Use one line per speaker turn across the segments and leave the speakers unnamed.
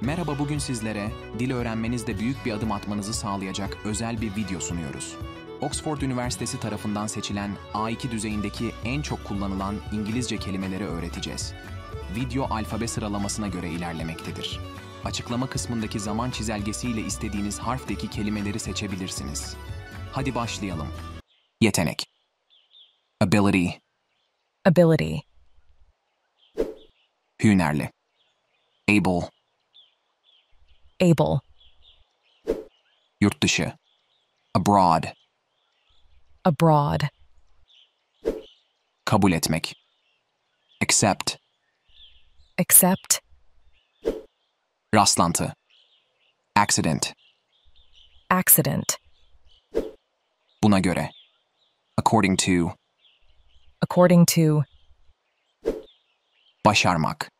Merhaba bugün sizlere dil öğrenmenizde büyük bir adım atmanızı sağlayacak özel bir video sunuyoruz. Oxford Üniversitesi tarafından seçilen A2 düzeyindeki en çok kullanılan İngilizce kelimeleri öğreteceğiz. Video alfabe sıralamasına göre ilerlemektedir. Açıklama kısmındaki zaman çizelgesiyle istediğiniz harfteki kelimeleri seçebilirsiniz. Hadi başlayalım. Yetenek Ability Ability Hünerli Able able. Yurt dışı. Abroad. Abroad. Kabul etmek. Accept. Accept. Rastlantı. Accident.
Accident.
Buna göre. According to.
According to.
Başarmak.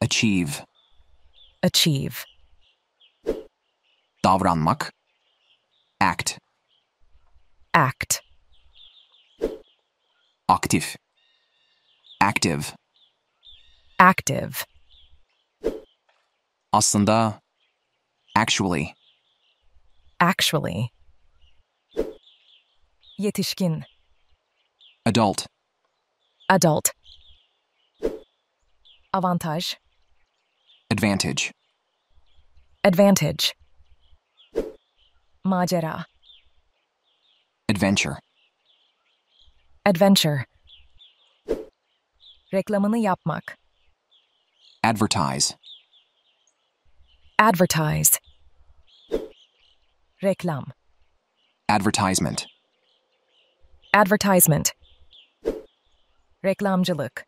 Achieve.
Achieve
davranmak act act aktif active
active
aslında actually
actually yetişkin adult adult avantage
advantage
advantage Macera. Adventure. Adventure. Reklamını yapmak.
Advertise.
Advertise. Reklam.
Advertisement.
Advertisement. Reklamcılık.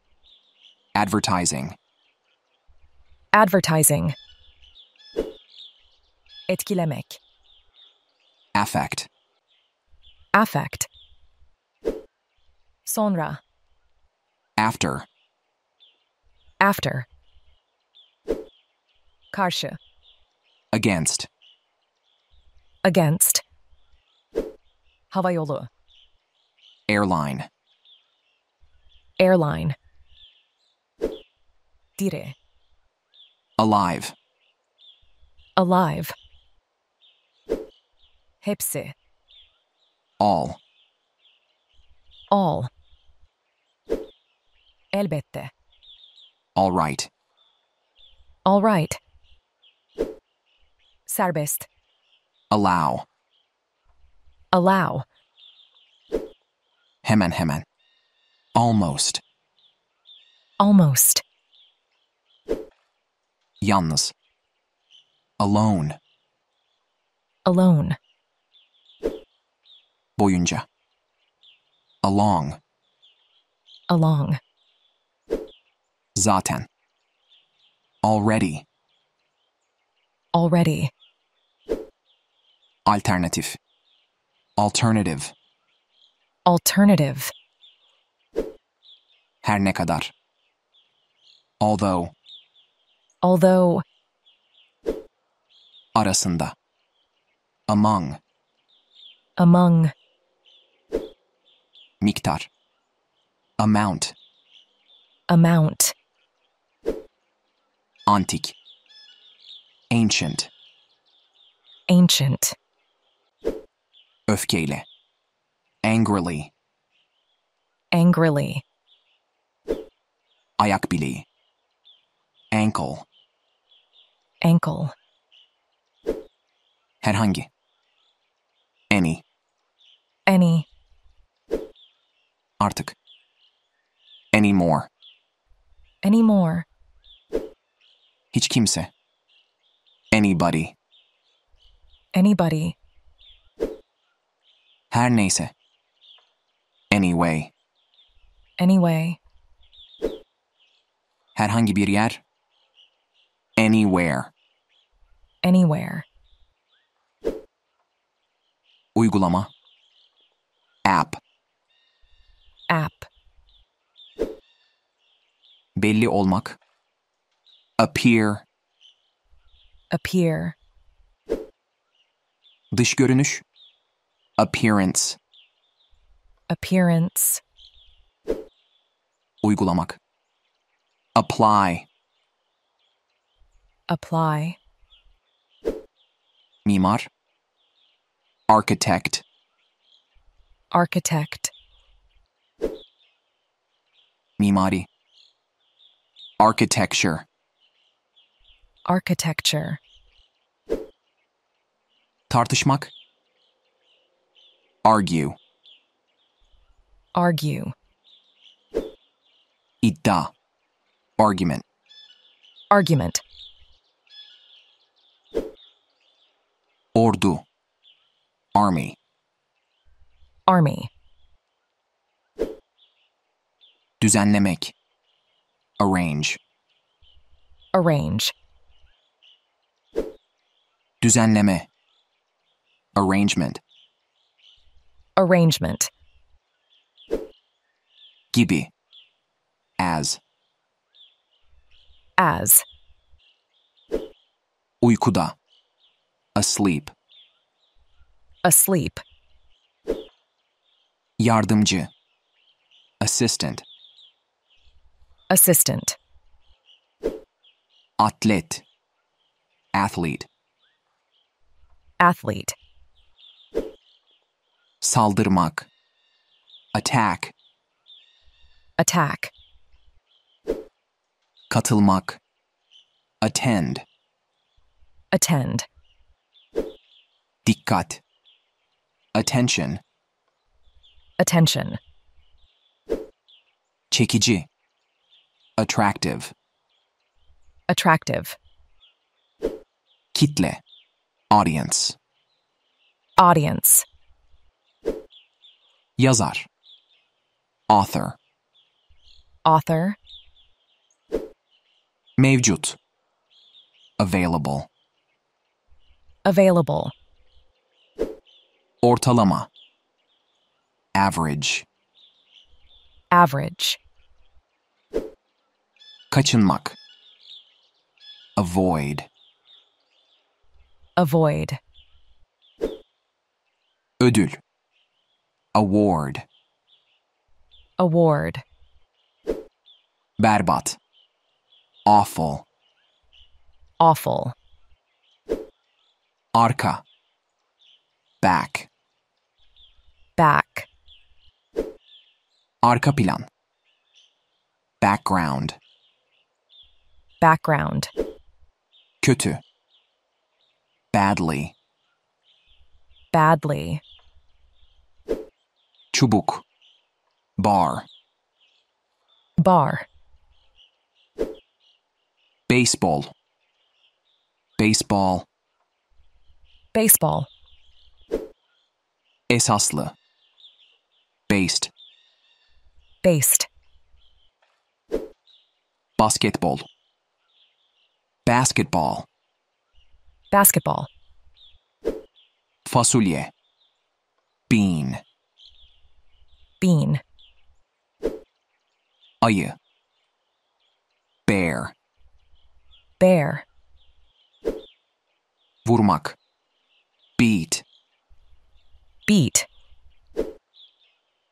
Advertising.
Advertising. Etkilemek. Affect. Affect. Sonra.
After. After. Karşı. Against.
Against. Havayolu. Airline. Airline. Dire. Alive. Alive. Hepsi. All. All. Elbette. All right. All right. Serbest. Allow. Allow.
Hemen hemen. Almost.
Almost.
Yalnız. Alone. Alone. boyunca. Along. Along. Zaten. Already. Already. Alternatif. Alternative.
Alternative.
Her ne kadar. Although. Although. Arasında. Among. Among. Miktar. Amount.
Amount.
Antik. Ancient.
Ancient.
Öfkeyle. Angrily.
Angrily.
Ayak bileği. Ankle. Ankle. Herhangi. Any. Any. Artık. Anymore. Anymore. Hiç kimse. Anybody. Anybody. Her neyse. Anyway. Anyway. Herhangi bir yer. Anywhere. Anywhere. Uygulama. App app. Belli olmak. Appear.
Appear.
Dış görünüş. Appearance.
Appearance.
Uygulamak. Apply.
Apply.
Mimar. Architect.
Architect.
Mimari. Architecture.
Architecture.
Tartışmak. Argue. Argue. İddia. Argument. Argument. Ordu. Army. Army. Düzenlemek. Arrange. Arrange. Düzenleme. Arrangement.
Arrangement.
Gibi. As. As. Uykuda. Asleep. Asleep. Yardımcı. Assistant.
Assistant.
Athlete. Athlete. Athlete. Saldırmak.
Attack. Attack.
Katılmak. Attend. Attend. Dikkat. Attention. Attention. Çekici. Attractive.
Attractive.
Kitle. Audience.
Audience.
Yazar. Author. Author. Mevcut. Available.
Available.
Ortalama. Average.
Average.
Kaçınmak. Avoid. Avoid. Ödül. Award.
Award.
Berbat. Awful. Awful. Arka. Back. Back. Arka plan. Background.
Background
Kötü Badly
Badly
Çubuk Bar Bar Baseball Baseball Baseball Esaslı Based Based Basketball Basketball. Basketball. Fasulye. Bean. Bean. Ayı. Bear. Bear. Vurmak. Beat. Beat.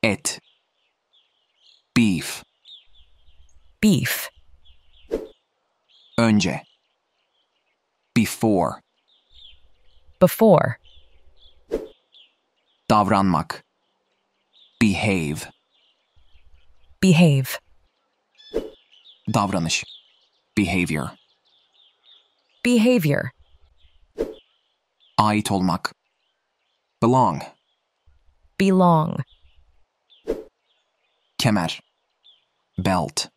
Et. Beef. Beef. Önce. Before. Before. Davranmak. Behave. Behave. Davranış. Behavior.
Behavior.
Ait olmak. Belong. Belong. Kemer. Belt.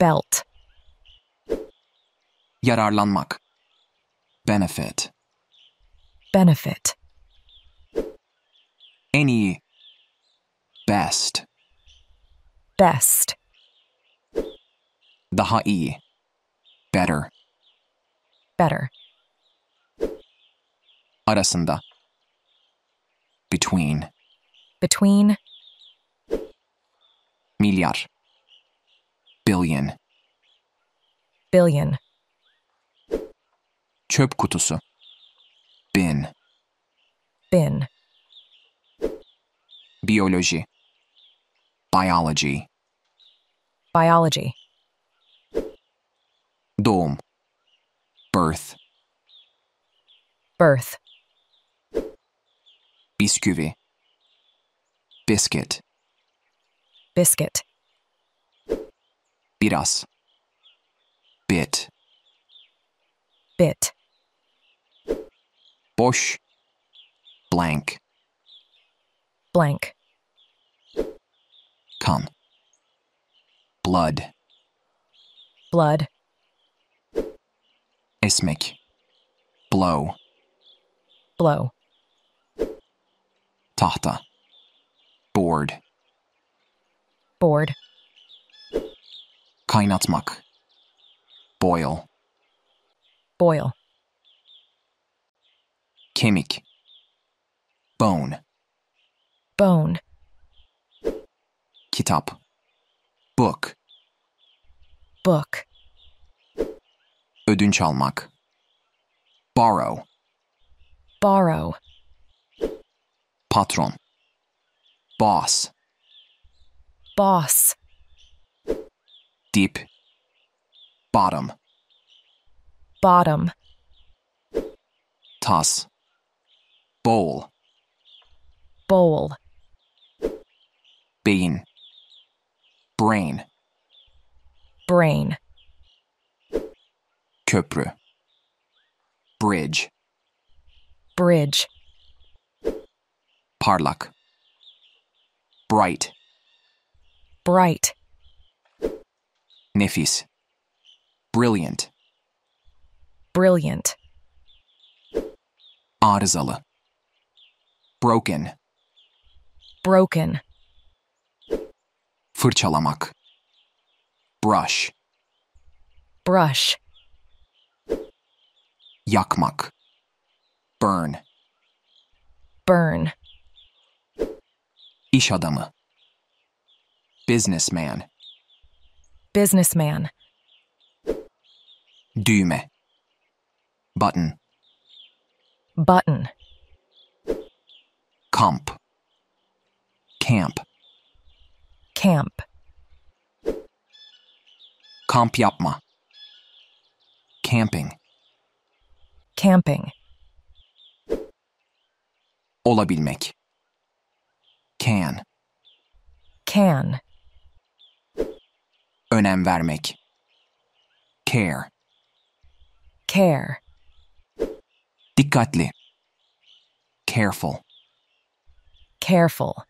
Belt. yararlanmak benefit
benefit
en iyi best best daha iyi better better arasında between between milyar billion billion Çöp kutusu. Bin. Bin. Biyoloji. Biology. Biology. Doğum. Birth. Birth. Bisküvi. Biscuit. Biscuit. Biraz. Bit. Bit. Bush. blank. Blank. Come. Blood. Blood. Ismic. Blow. Blow. Tahta. Board. Board. Kaynatmak. Boil. Boil. Kemik. Bone. Bone. Kitap. Book. Book. Ödünç almak. Borrow. Borrow. Patron. Boss. Boss. Deep. Bottom. Bottom. Toss. Bowl. Bowl. Bean. Brain. Brain. Köprü. Bridge. Bridge. Parlak. Bright. Bright. Nefis. Brilliant.
Brilliant.
Arızalı. Broken. Broken. Fırçalamak. Brush. Brush. Yakmak. Burn. Burn. İş adamı. Businessman.
Businessman.
Düğme. Button. Button. Camp. Camp. Camp. Kamp yapma. Camping. Camping. Olabilmek. Can. Can. Önem vermek. Care. Care. Dikkatli. Careful.
Careful.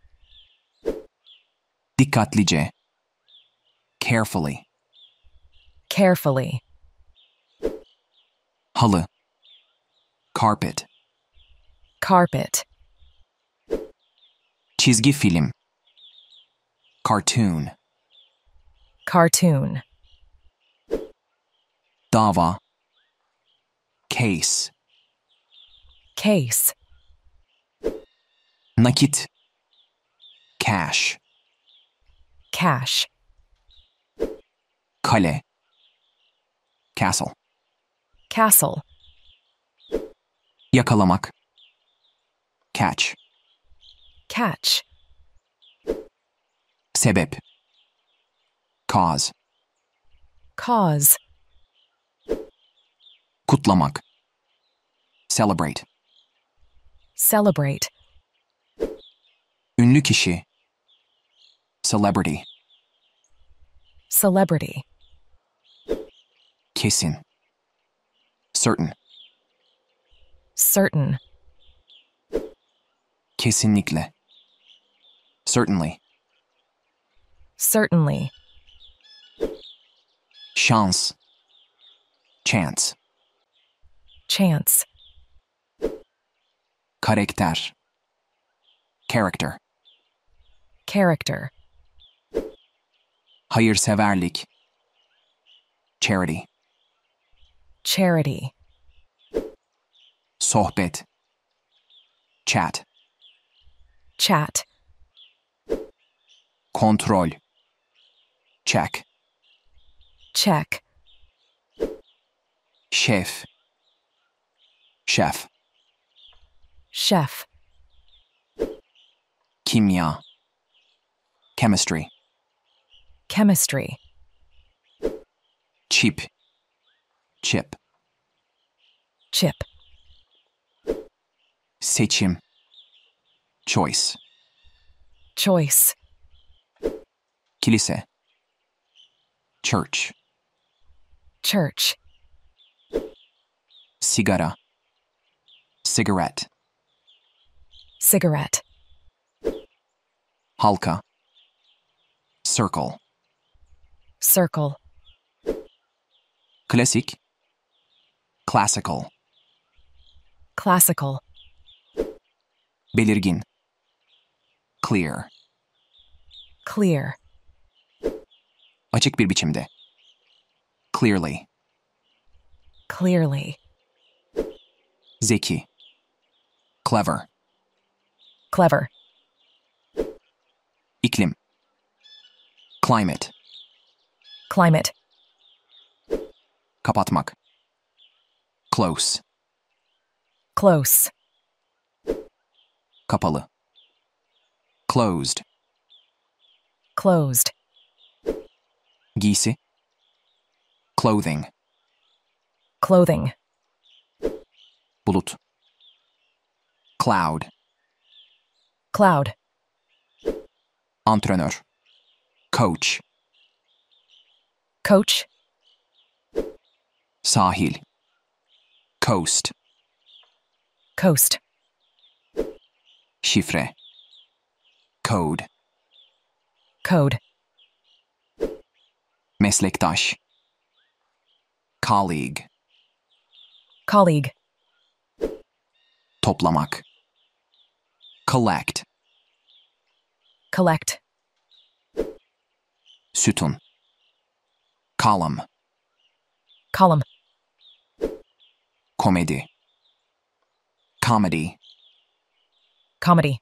Dikkatlice. Carefully.
Carefully.
Halı. Carpet. Carpet. Çizgi film. Cartoon.
Cartoon.
Dava. Case. Case. Nakit. Cash. Cash. Kale. Castle. Castle. Yakalamak. Catch. Catch. Sebep. Cause.
Cause.
Kutlamak. Celebrate.
Celebrate.
Ünlü kişi. Celebrity.
Celebrity.
Kesin. Certain.
Certain.
Kesinlikle. Certainly.
Certainly.
Şans. Chance. Chance. Karakter. Character. Character. Hayırseverlik. Charity. Charity. Sohbet. Chat. Chat. Kontrol. Check. Check. Chef. Chef. Chef. Kimya. Chemistry.
Chemistry.
Cheap. Chip. Chip. Seçim. Choice. Choice. Kilise. Church. Church. Sigara. Cigarette.
Cigarette.
Halka. Circle. Circle. Klasik. Classical.
Classical.
Belirgin. Clear. Clear. Açık bir biçimde. Clearly. Clearly. Zeki. Clever. Clever. İklim. Climate. Climate. Kapatmak. Close. Close. Kapalı. Closed. Closed. Giysi. Clothing. Clothing. Bulut. Cloud. Cloud. Antrenör. Coach. Coach. Sahil. Coast. Coast. Şifre. Code. Code. Meslektaş. Colleague. Colleague. Toplamak. Collect. Collect. Sütun. Column. Column. Komedi. Comedy. Comedy.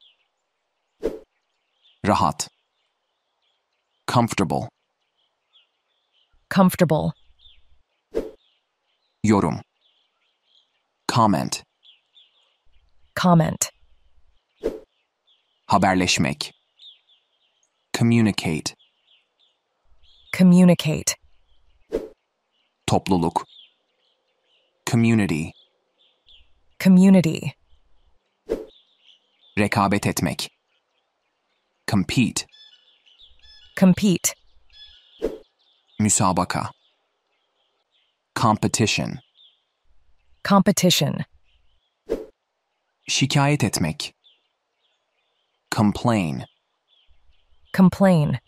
Rahat. Comfortable. Comfortable. Yorum. Comment. Comment. Haberleşmek. Communicate.
Communicate.
Topluluk. Community.
Community.
Rekabet etmek. Compete. Compete. Müsabaka. Competition.
Competition.
Şikayet etmek. Complain.
Complain.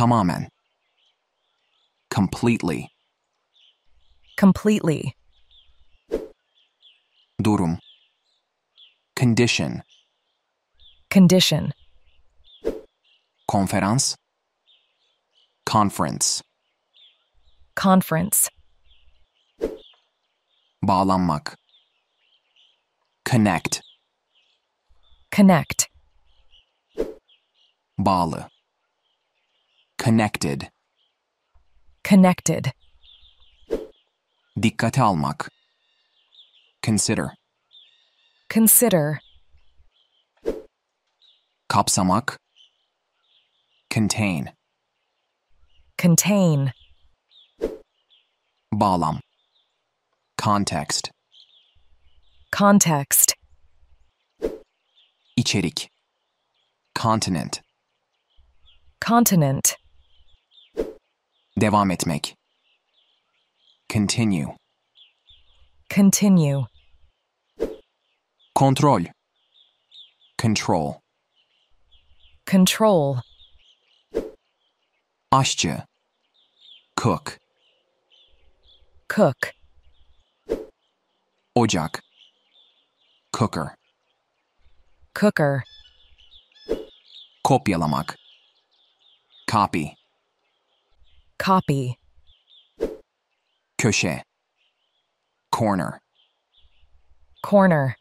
Tamamen. Completely.
Completely.
Durum. Condition.
Condition.
Konferans. Conference.
Conference.
Bağlanmak. Connect. Connect. Bağlı. Connected.
Connected.
Dikkat almak. Consider.
Consider.
Kapsamak. Contain. Contain. Balam. Context.
Context.
İçerik. Continent.
Continent.
Devam etmek. Continue.
Continue.
Kontrol. Control.
Control.
Aşçı. Cook. Cook. Ocak. Cooker. Cooker. Kopyalamak. Copy. Copy. Köşe. Corner. Corner.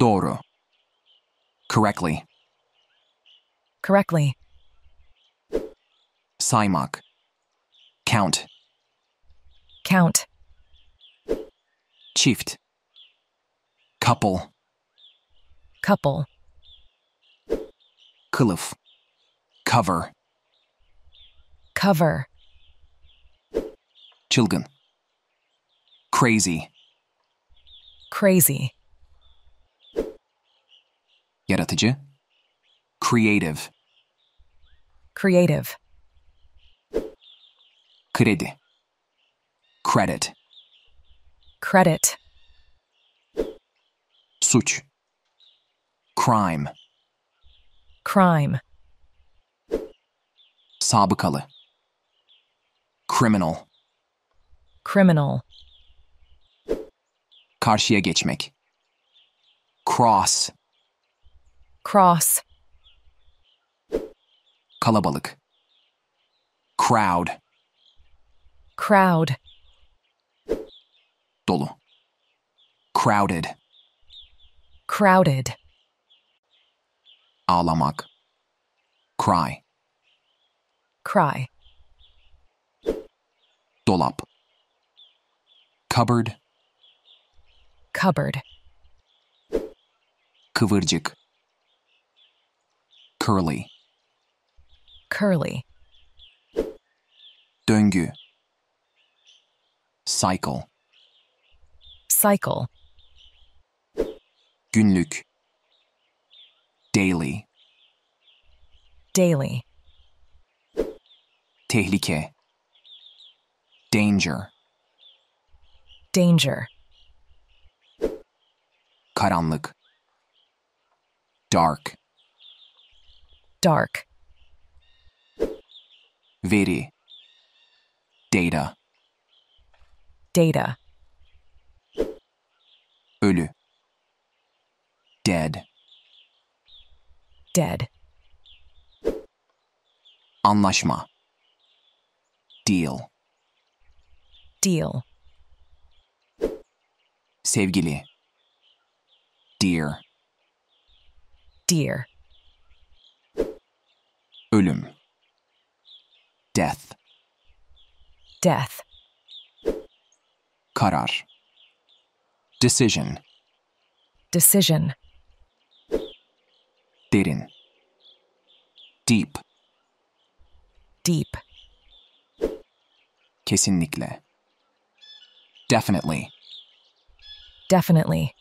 Doğru. Correctly. Correctly. Saymak. Count. Count. Çift. Couple. Couple. Kılıf. Cover cover. Chilgan. Crazy.
Crazy.
Yaratıcı. Creative. Creative. Kredi. Credit. Credit. Suç. Crime. Crime. Sabıkalı. Criminal. Criminal. Karşıya geçmek. Cross. Cross. Kalabalık. Crowd. Crowd. Dolu. Crowded. Crowded. Ağlamak. Cry. Cry. Dolap. Cupboard. Cupboard. Kıvırcık. Curly. Curly. Döngü. Cycle. Cycle. Günlük. Daily. Daily. Tehlike. Danger. Danger. Karanlık. Dark. Dark. Veri. Data. Data. Ölü. Dead. Dead. Anlaşma. Deal. Deal. Sevgili. Dear. Dear. Ölüm. Death. Death. Karar. Decision. Decision. Derin. Deep. Deep. Kesinlikle. Definitely.
Definitely.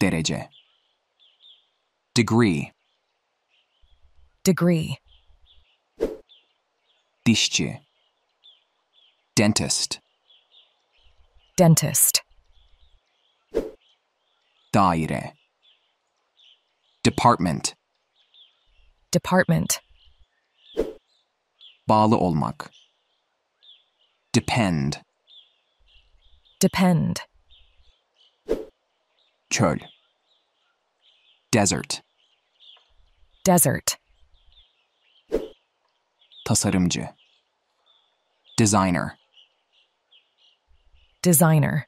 Derece. Degree. Degree. Dişçi. Dentist.
Dentist.
Daire. Department.
Department.
Bağlı olmak. Depend depend. Çöl. Desert. Desert. Tasarımcı. Designer.
Designer.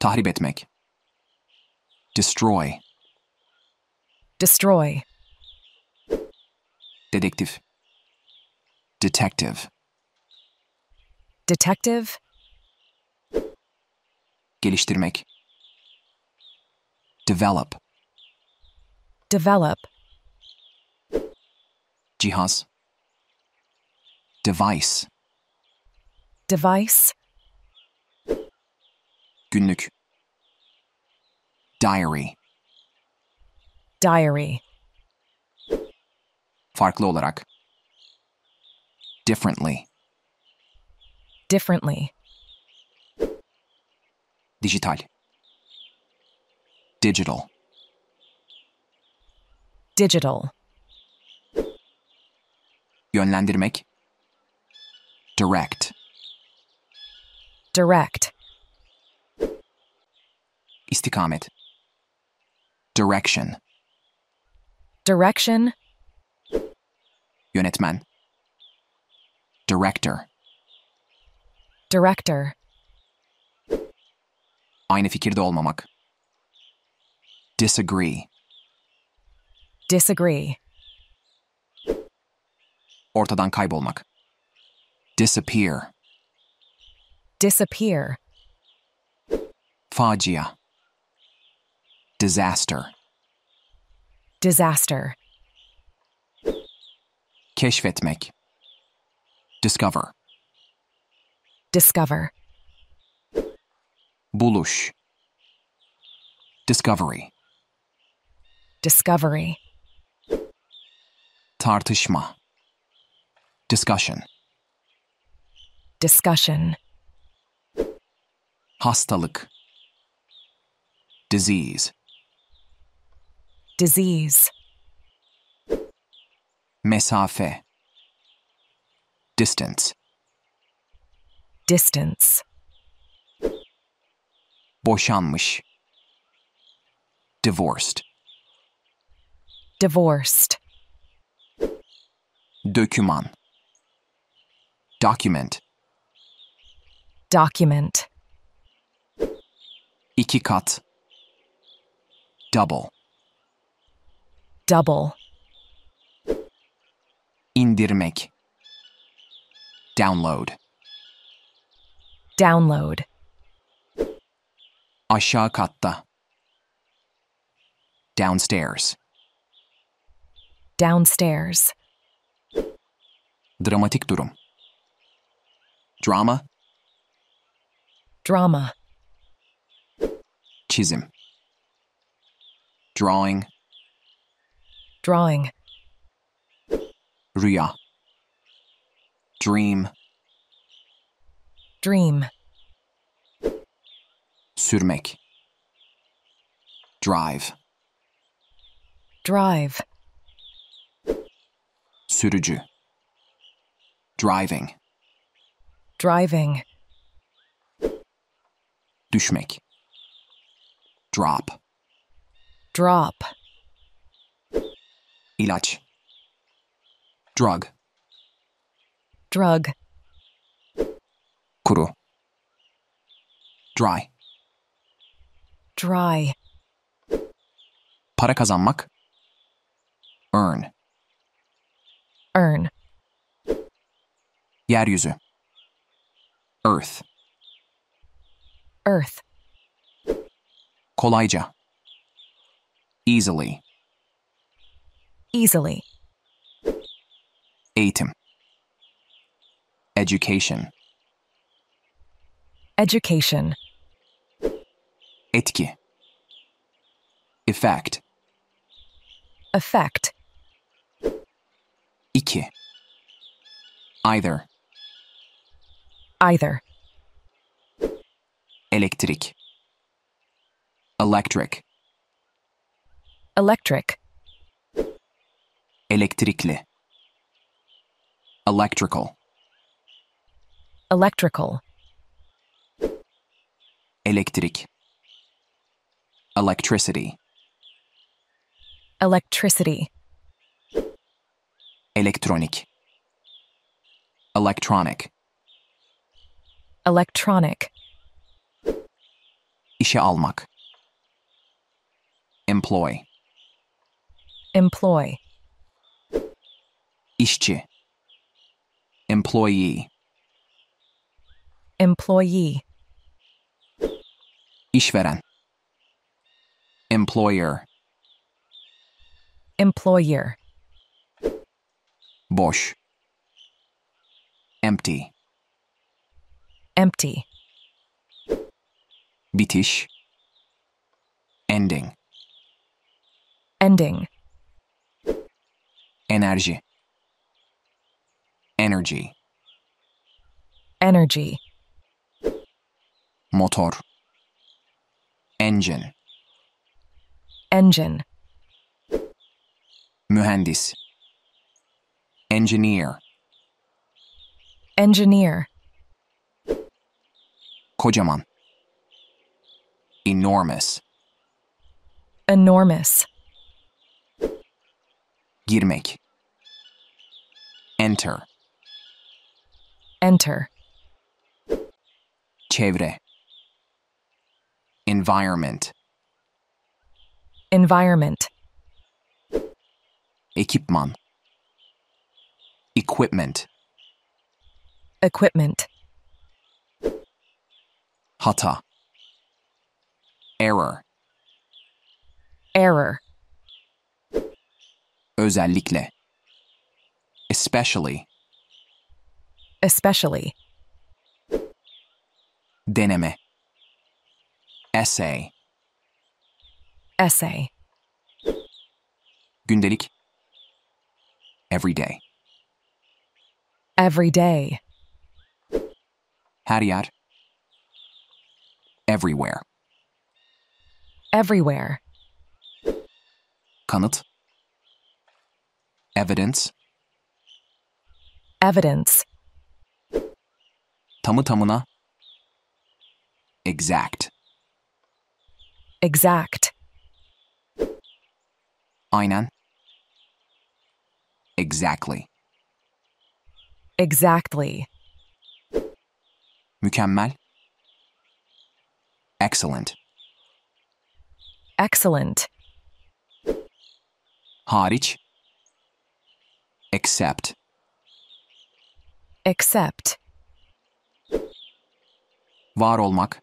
Tahrip etmek. Destroy. Destroy. Dedektif. Detective.
Detective.
geliştirmek develop develop cihaz device
device
günlük diary diary farklı olarak differently differently Digital. Digital. Digital. Yönlendirmek. Direct. Direct. İstikamet. Direction.
Direction.
Yönetmen. Director.
Director.
Aynı fikirde olmamak. Disagree.
Disagree.
Ortadan kaybolmak. Disappear.
Disappear.
Facia. Disaster.
Disaster.
Keşfetmek. Discover. Discover. Buluş. Discovery.
Discovery.
Tartışma. Discussion.
Discussion.
Hastalık. Disease.
Disease.
Mesafe. Distance.
Distance
boşanmış divorced
divorced
döküman document
document
iki kat double double indirmek download
download
aşağı katta. Downstairs.
Downstairs.
Dramatik durum. Drama. Drama. Çizim. Drawing. Drawing. Rüya. Dream. Dream. Sürmek. Drive. Drive. Sürücü. Driving. Driving. Düşmek. Drop. Drop. İlaç. Drug. Drug. Kuru. Dry. dry. Para kazanmak. Earn. Earn. Yeryüzü. Earth. Earth. Kolayca. Easily. Easily. Eğitim. Education.
Education.
Etki. Effect. Effect. 2. Either. Either. Elektrik. Electric.
Electric.
Elektrikli. Electrical.
Electrical.
Elektrik. Electricity.
Electricity.
Elektronik. Electronic.
Electronic.
İşe almak. Employ.
Employ.
İşçi. Employee.
Employee.
İşveren. Employer.
Employer.
Bosch. Empty. Empty. Bitish. Ending. Ending. Energy. Energy. Energy. Motor. Engine. Engine. Mühendis. Engineer.
Engineer.
Kocaman. Enormous.
Enormous.
Girmek. Enter. Enter. Çevre. Environment.
Environment.
Equipment. Equipment.
Equipment.
Hata. Error. Error. Özellikle. Especially.
Especially.
Deneme. Essay. Essay. Gündelik. Every day.
Every day.
Her Everywhere.
Everywhere.
Kanıt. Evidence.
Evidence.
Tamı tamına. Exact.
Exact.
Aynen. Exactly.
Exactly.
Mükemmel. Excellent.
Excellent.
Hariç. Except.
Except.
Var olmak.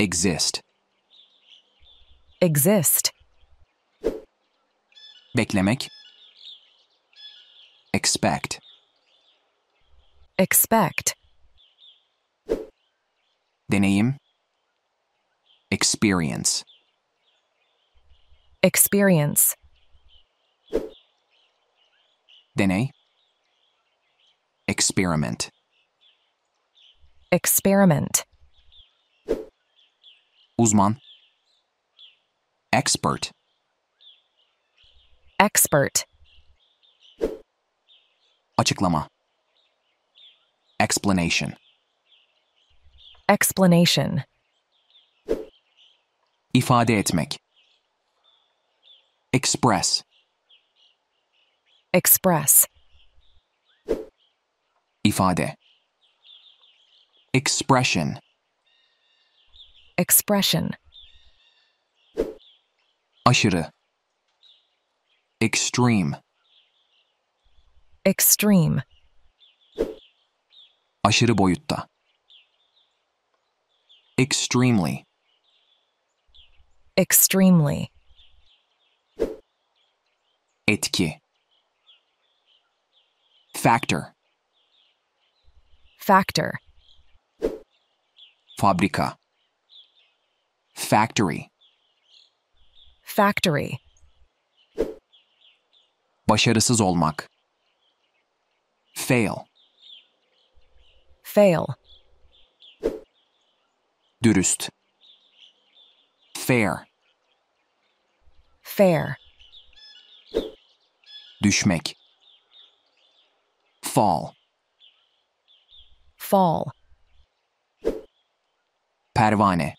Exist.
Exist.
Beklemek. Expect.
Expect.
Deneyim. Experience.
Experience.
Deney. Experiment.
Experiment.
Uzman. Expert.
expert.
Açıklama. Explanation.
Explanation.
İfade etmek. Express.
Express.
İfade. Expression.
Expression.
Aşırı. Extreme.
Extreme.
Aşırı boyutta. Extremely.
Extremely.
Etki. Factor. Factor. Fabrika. Factory.
Factory.
Başarısız olmak. Fail. Fail. Dürüst. Fair. Fair. Düşmek. Fall. Fall. Pervane.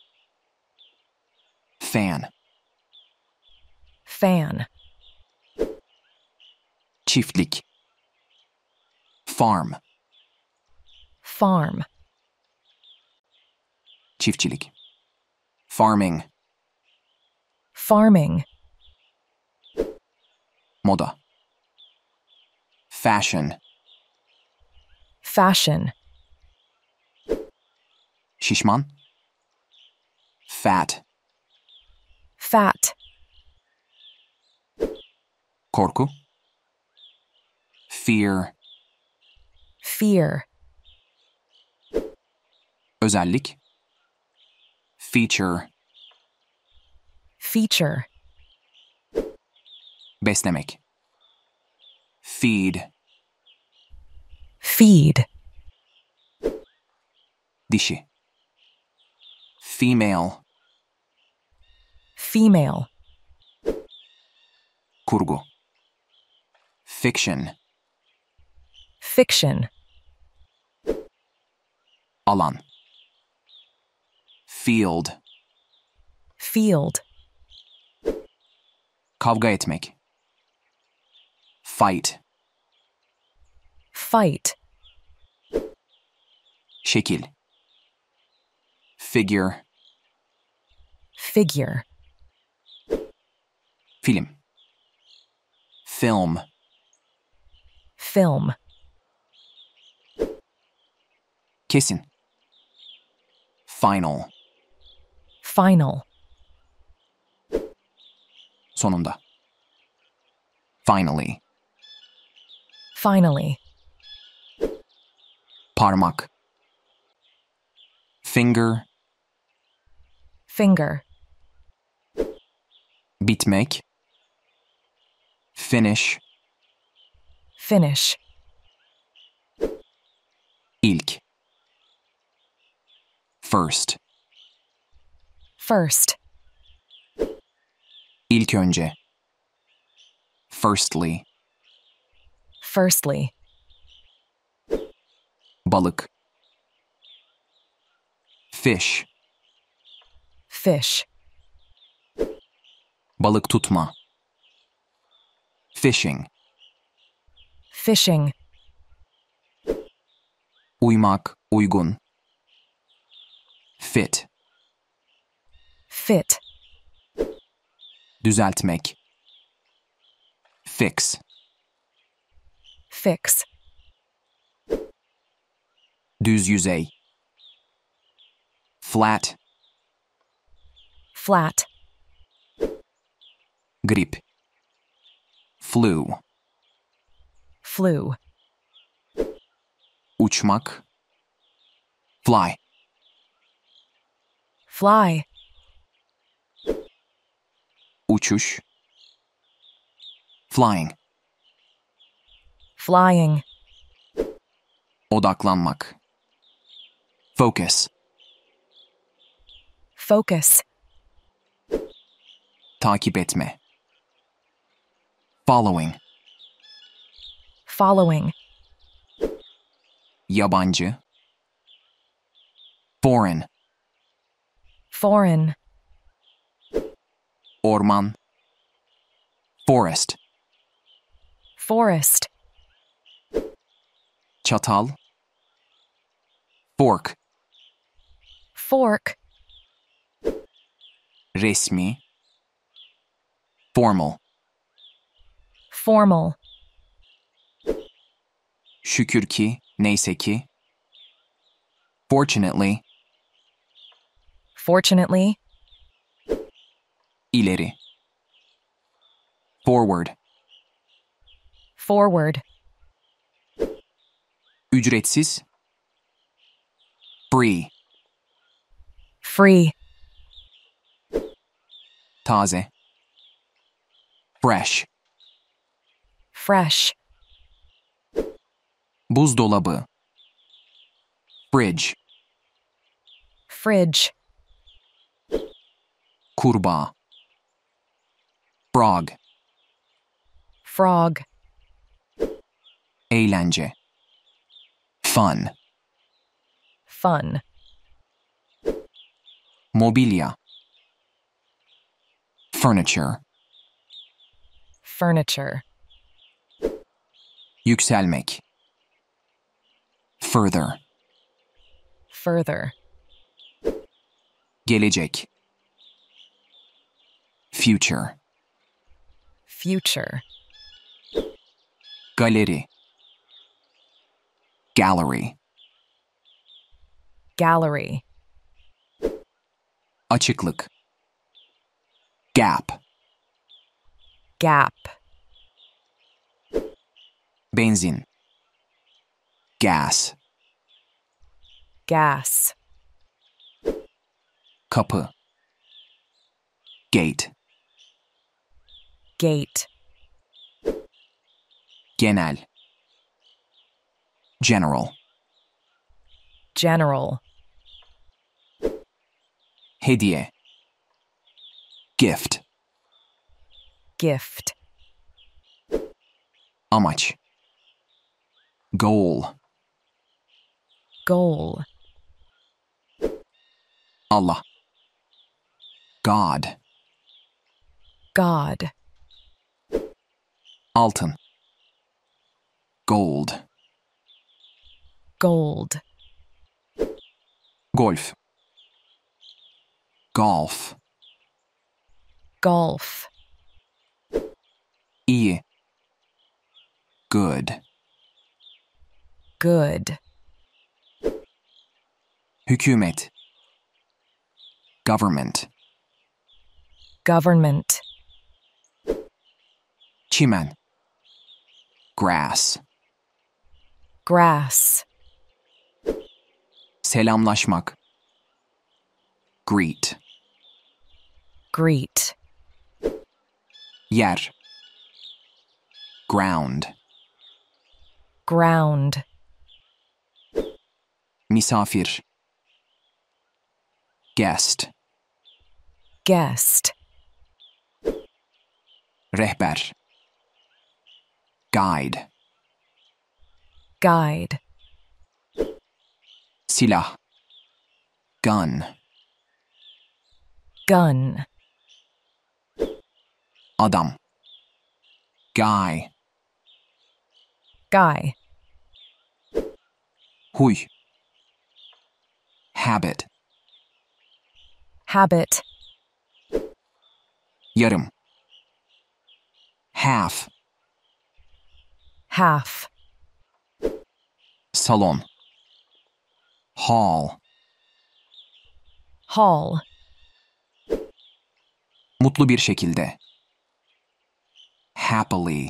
Fan.
Fan.
Çiftlik. Farm. Farm. Çiftçilik. Farming.
Farming.
Moda. Fashion.
Fashion. Şişman. Fat. Fat.
Korku. Fear.
Fear.
Özellik. Feature.
Feature.
Beslemek. Feed. Feed. Dişi. Female.
Female.
Kurgu. Fiction. Fiction. Alan. Field.
Field.
Kavga etmek. Fight.
Fight.
Şekil. Figure.
Figure.
Film. Film. Film. Kesin. Final.
Final.
Sonunda. Finally. Finally. Parmak. Finger. Finger. Bitmek. Finish. Finish. İlk. First. First. İlk önce. Firstly.
Firstly.
Balık. Fish. Fish. Balık tutma. Fishing. Fishing. Uymak, uygun. Fit. Fit. Düzeltmek. Fix. Fix. Düz yüzey. Flat. Flat. Grip. Flu. Flu. Uçmak. Fly. Fly. Uçuş. Flying.
Flying.
Odaklanmak. Focus.
Focus.
Takip etme. Following.
Following.
Yabancı. Foreign. foreign. Orman. Forest.
Forest.
Çatal. Fork.
Fork.
Resmi. Formal.
Formal.
Şükür ki, neyse ki. Fortunately,
Fortunately,
ileri. Forward.
Forward.
Ücretsiz. Free. Free. Taze. Fresh. Fresh. Buzdolabı. Fridge.
Fridge.
Kurba. Frog. Frog. Eğlence. Fun. Fun. Mobilya. Furniture.
Furniture.
Yükselmek. Further.
Further.
Gelecek. Future.
Future.
Gallery. Gallery.
Gallery.
Açıklık. Gap. Gap. Benzin. Gas.
Gas.
Kapı. Gate gate. Genel. General.
General.
Hediye. Gift. Gift. Amaç. Goal. Goal. Allah. God. God. Alton. Gold.
Gold.
Golf. Golf.
Golf.
E. Good. Good. Hükümet. Government.
Government.
Çimen. Grass.
Grass.
Selamlaşmak. Greet. Greet. Yer. Ground.
Ground.
Misafir. Guest.
Guest.
Rehber. Guide. Guide. Sila. Gun. Gun. Adam. Guy. Guy. Hui. Habit. Habit. Yerim. Half. half. Salon. Hall. Hall. Mutlu bir şekilde. Happily.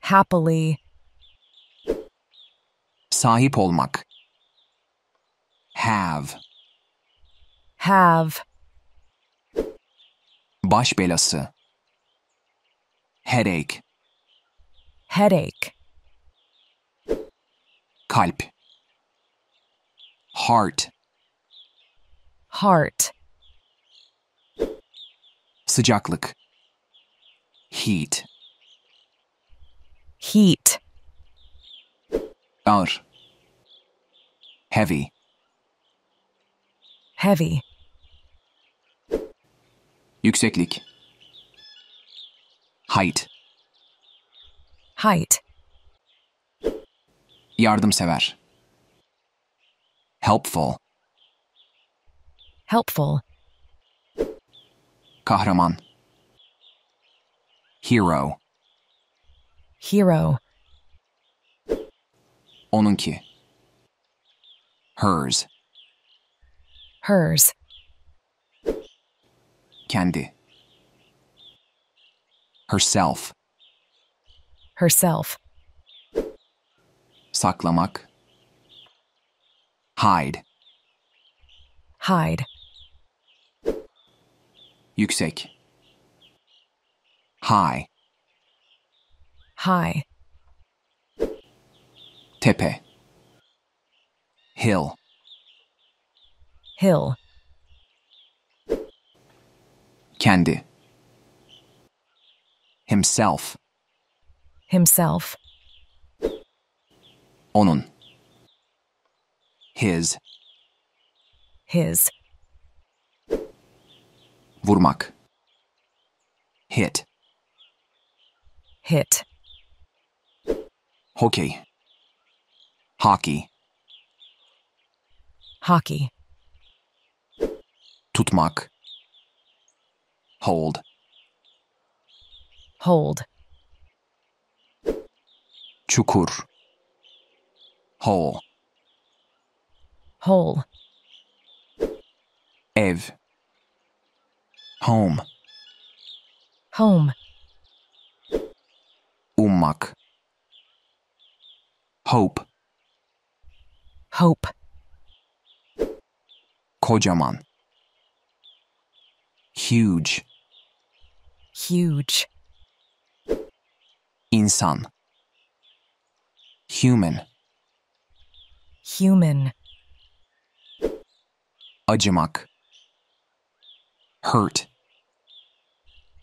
Happily.
Sahip olmak. Have. Have. Baş belası. Headache. Headache. Kalp. Heart. Heart. Sıcaklık. Heat. Heat. Ağır. Heavy. Heavy. Yükseklik. Height. Height. Yardımsever. Helpful. Helpful. Kahraman. Hero. Hero. Onunki. Hers. Hers. Kendi. Herself herself. Saklamak. Hide. Hide. Yüksek. High. High. Tepe. Hill. Hill. Kendi. Himself.
himself.
Onun. His. His. Vurmak. Hit. Hit. Hockey. Hockey. Hockey. Tutmak. Hold. Hold. Çukur. Hole. Hole. Ev. Home. Home. Ummak. Hope. Hope. Kocaman. Huge.
Huge.
İnsan. Human. Human. Acımak. Hurt.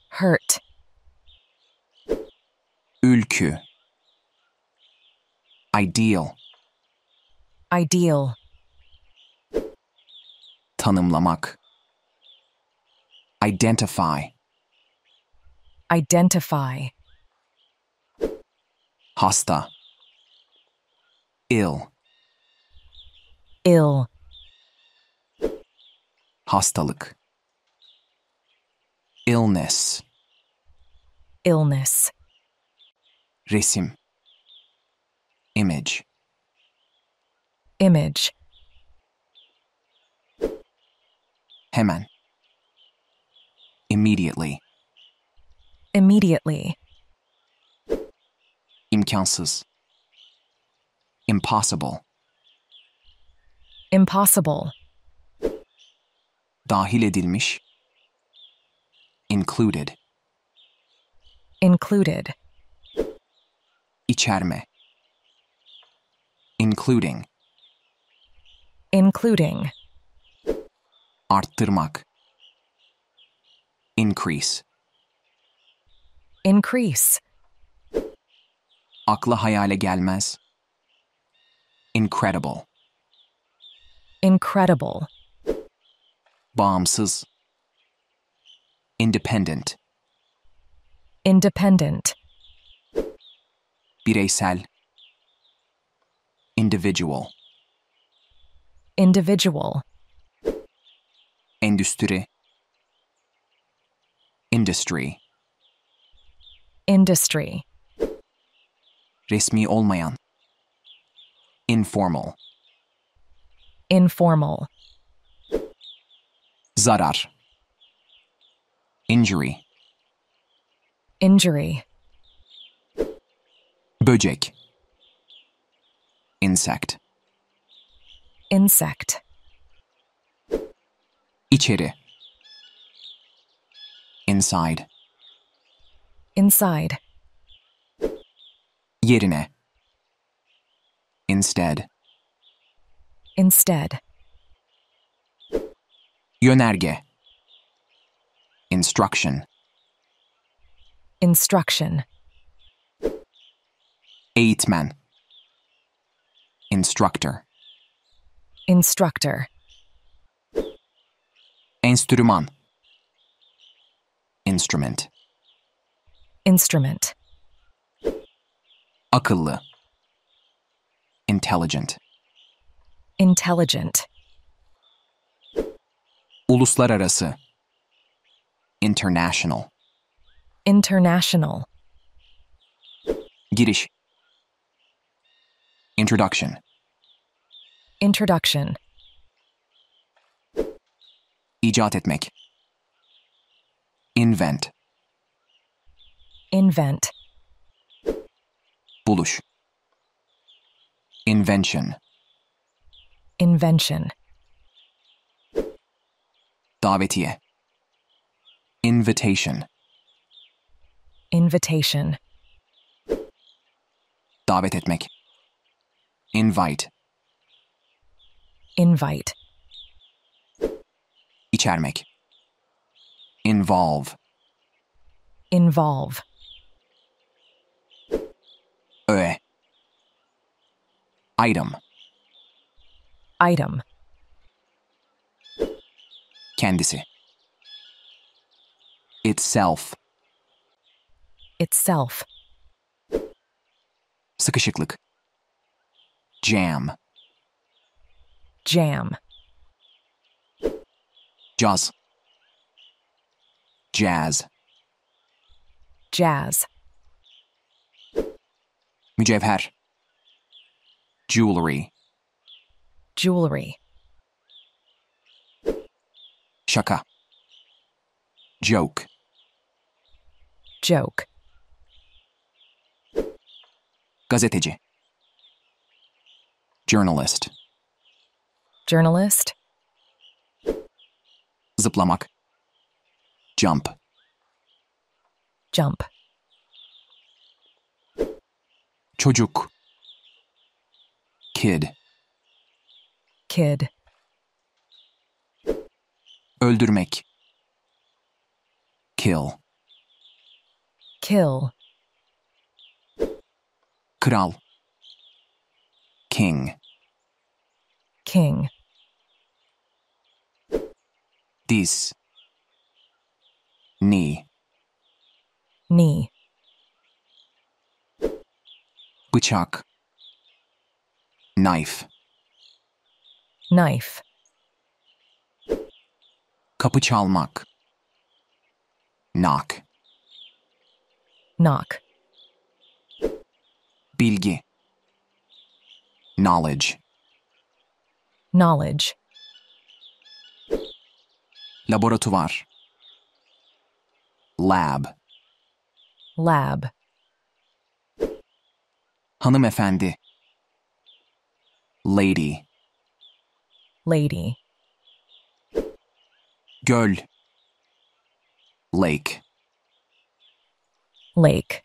Hurt. Ülkü. Ideal. Ideal. Tanımlamak. Identify.
Identify.
Hasta ill ill hastalık illness
illness
resim image image hemen immediately
immediately
imkansız Impossible.
Impossible.
Dahil edilmiş. Included.
Included.
İçerme. Including.
Including.
Arttırmak. Increase.
Increase.
Akla hayale gelmez. incredible.
Incredible.
Bombses. Independent.
Independent.
Bireysel. Individual.
Individual.
Endüstri. Industry.
Industry.
Resmi olmayan. Informal.
Informal.
Zarar. Injury.
Injury.
Böcek. Insect.
Insect.
İçeri. Inside.
Inside.
Yerine instead.
Instead.
Yonarge. Instruction.
Instruction.
men. Instructor.
Instructor.
Instrument.
Instrument.
Akıllı. Intelligent.
Intelligent.
Uluslararası. International.
International.
Giriş. Introduction.
Introduction.
İcat etmek. Invent. Invent. Buluş. Invention.
Invention.
Davetiye. Invitation.
Invitation.
Davet Invite. Invite. İçermek. Involve.
Involve.
Öğe. Item. Item. Kendisi. Itself.
Itself.
Sıkışıklık. Jam. Jam. Jazz. Jazz. Jazz. Mücevher. Jewelry.
Jewelry.
Shaka. Joke. Joke. Gazeteci. Journalist.
Journalist.
Zıplamak. Jump. Jump. Çocuk. Kid. Kid. Öldürmek. Kill. Kill. Kral. King. King. Diz. Knee. Knee. Bıçak. Knife. Knife. Kapı çalmak. Knock. Knock. Bilgi. Knowledge. Knowledge. Laboratuvar. Lab. Lab. Hanımefendi. Lady. Lady. Göl. Lake. Lake.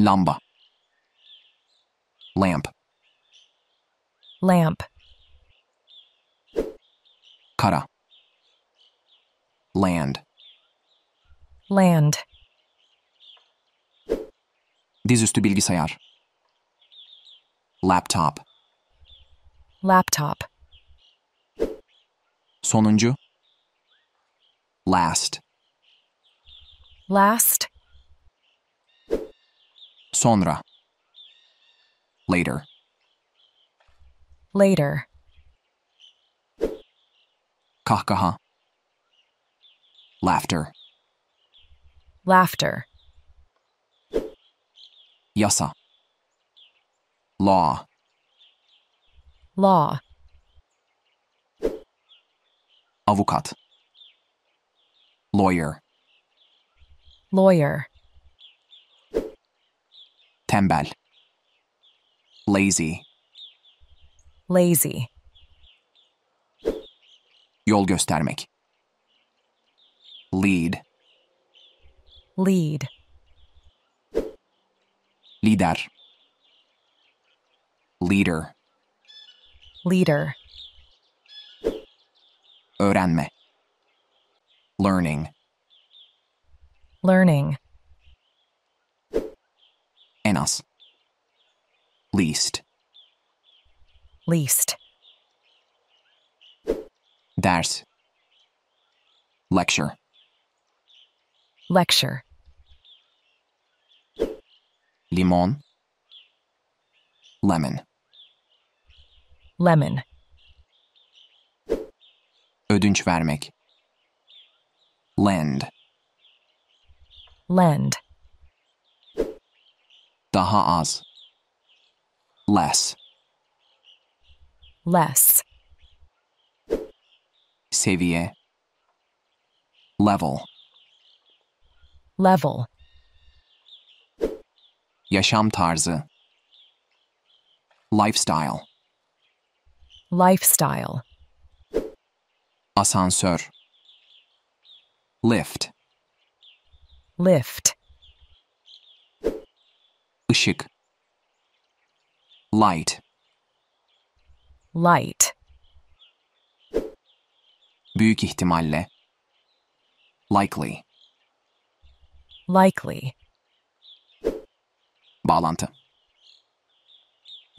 Lamba. Lamp. Lamp. Kara. Land. Land. Dizüstü bilgisayar. Laptop.
Laptop.
Sonuncu. Last. Last. Sonra. Later. Later. Kahkaha. Laughter.
Laughter.
Yasa. Law. Law. Avukat. Lawyer. Lawyer. Tembel. Lazy. Lazy. Yol göstermek. Lead. Lead. Lider. Leader. Leader. Öğrenme. Learning. Learning. En az. Least. Least. Ders. Lecture. Lecture. Limon. Lemon. Lemon. Ödünç vermek. Lend. Lend. Daha az. Less. Less. Seviye. Level. Level. Yaşam tarzı. Lifestyle.
Lifestyle.
Asansör. Lift. Lift. Işık. Light. Light. Büyük ihtimalle. Likely.
Likely.
Bağlantı.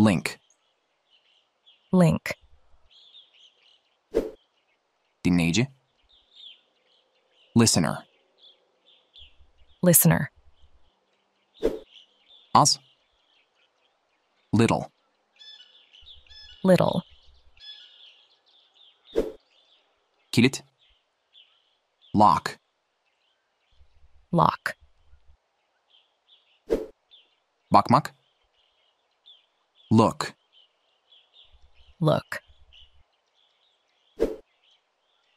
Link. Link dinleyici, listener,
listener, az, little, little,
kilit, lock, lock, bakmak, look, look.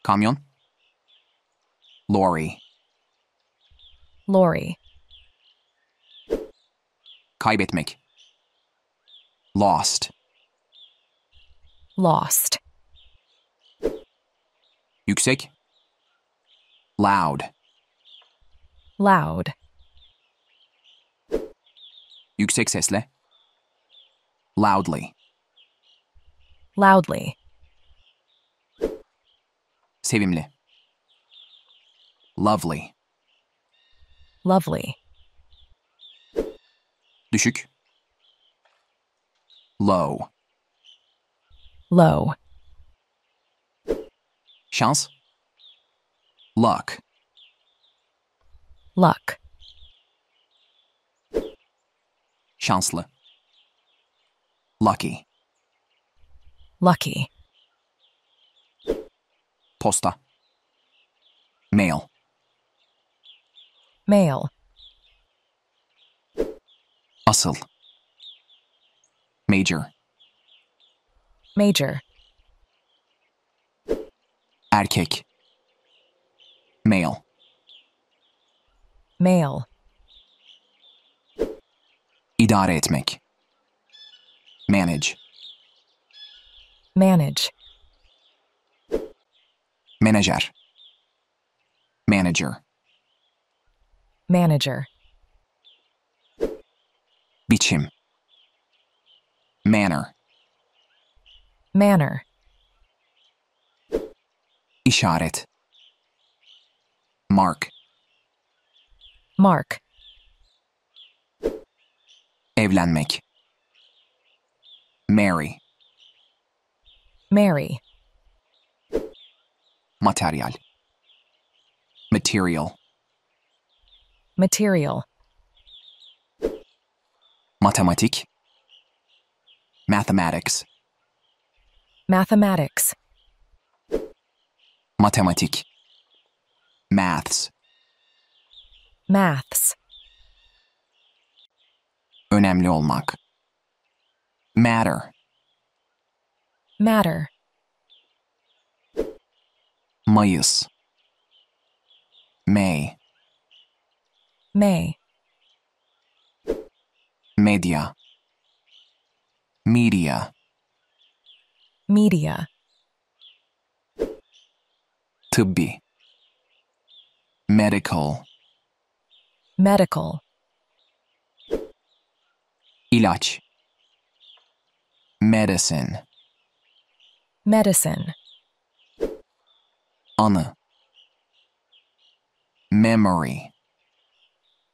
Kamyon? Lori. Lori. Kaybetmek. Lost.
Lost.
Yüksek. Loud. Loud. Yüksek sesle. Loudly. Loudly. Sevimli. Lovely. Lovely. Düşük. Low. Low. Şans. Luck. Luck. Şanslı. Lucky. Lucky. Posta. Mail. Mail. Asıl. Major. Major. Erkek. Male. Male. İdare etmek. Manage. Manage. Menajer. Manager. Manager. Biçim. Manner. Manner. İşaret. Mark. Mark. Evlenmek. Mary. Mary. Materyal. Material.
Material.
Matematik. Mathematics.
Mathematics.
Matematik. Maths.
Maths.
Önemli olmak. Matter. Matter. Mayıs May May Media Media Media be. Medical
Medical
İlaç Medicine
Medicine
Anı Memory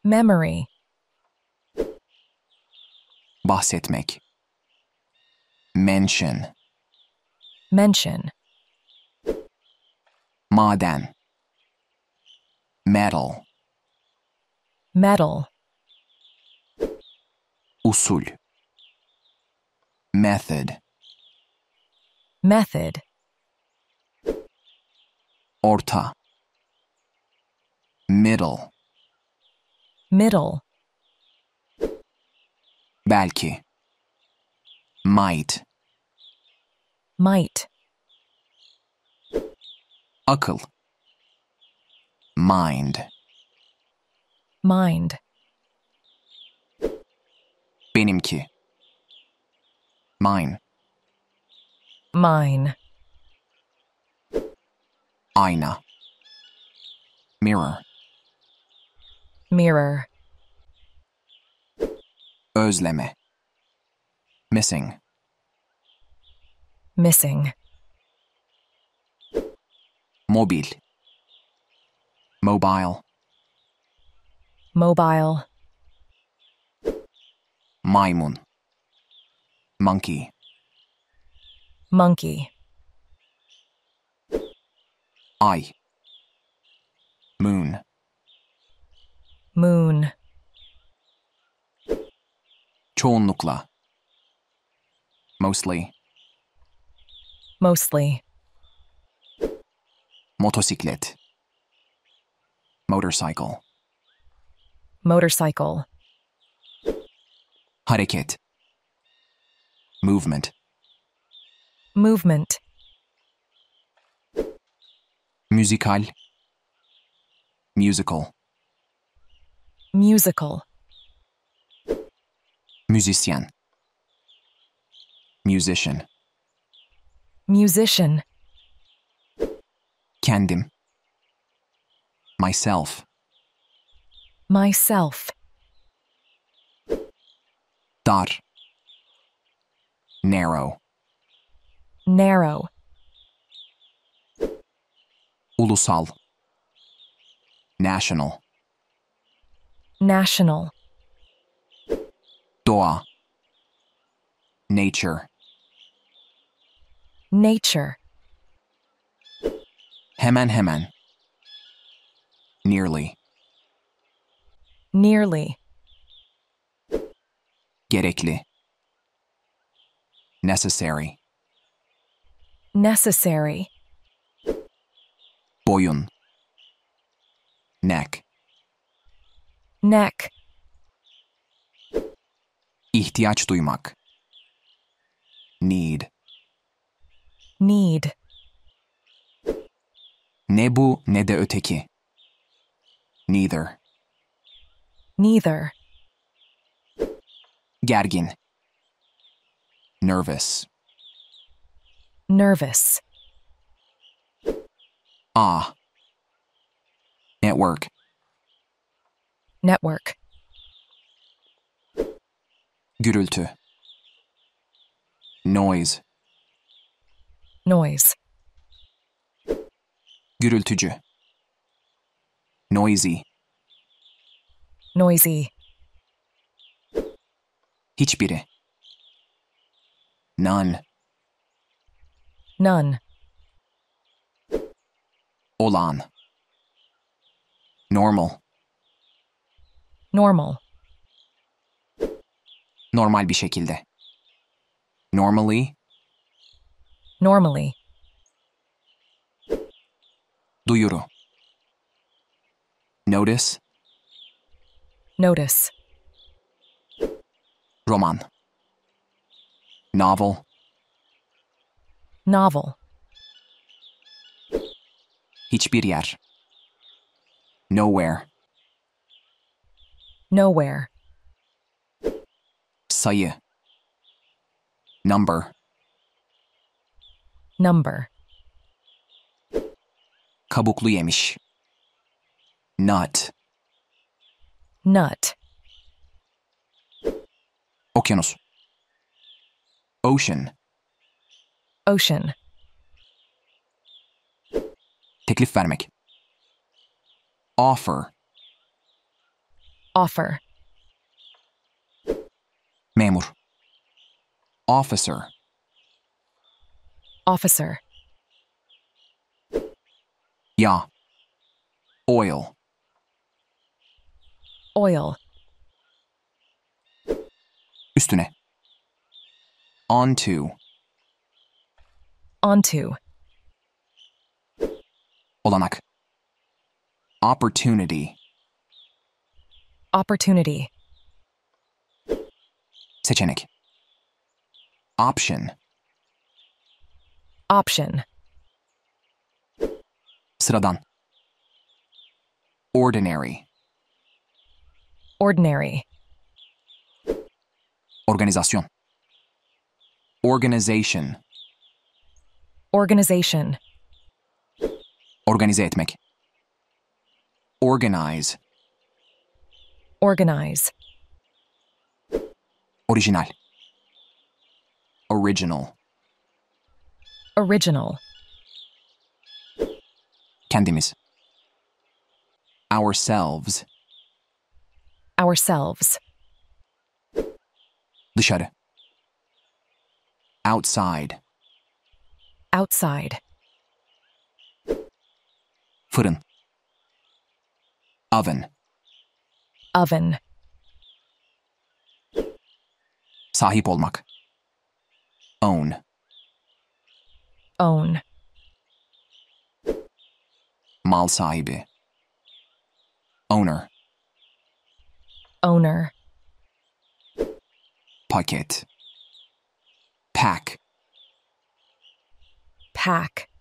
Memory Bahsetmek Mention Mention Maden Metal Metal Usul Method
Method
orta middle middle belki might might akıl mind mind benimki mine mine Aina. Mirror. Mirror. Özleme. Missing. Missing. Mobil. Mobile.
Mobile.
Maymun. Monkey.
Monkey.
I. Moon. Moon. Çoğunlukla. Mostly. Mostly. Motosiklet. Motorcycle.
Motorcycle.
Hareket. Movement.
Movement.
Musical. Musical.
Musical.
musician, Musician.
Musician.
Kendim. Myself.
Myself.
Dar. Narrow. Narrow. Ulusal National
National
Doğa Nature
Nature
Hemen hemen Nearly
Nearly
Gerekli Necessary
Necessary
Boyun. Neck. Neck. İhtiyaç duymak. Need. Need. Ne bu ne de öteki. Neither. Neither. Gergin. Nervous.
Nervous.
Ah. Network. Network. Gürültü. Noise. Noise. Gürültücü. Noisy. Noisy. Hiçbiri. None. None. olan Normal. Normal. Normal bir şekilde. Normally. Normally. Duyuru. Notice. Notice. Roman. Novel. Novel. Hiçbir yer. Nowhere. Nowhere. Sayı. Number. Number. Kabuklu yemiş. Nut. Nut. Okyanus. Ocean. Ocean. Teklif vermek. Offer. Offer. Memur. Officer. Officer. Ya. Oil. Oil. Üstüne. Onto. Onto. olanak opportunity
opportunity
seçenek option option sıradan ordinary ordinary organizasyon organization
organization
Organize etmek. Organize.
Organize.
Original. Original. Original. Kendimiz. Ourselves.
Ourselves.
Dışarı. Outside.
Outside.
Fırın. Oven. Oven. Sahip olmak. Own. Own. Mal sahibi. Owner. Owner. Paket. Pack. Pack.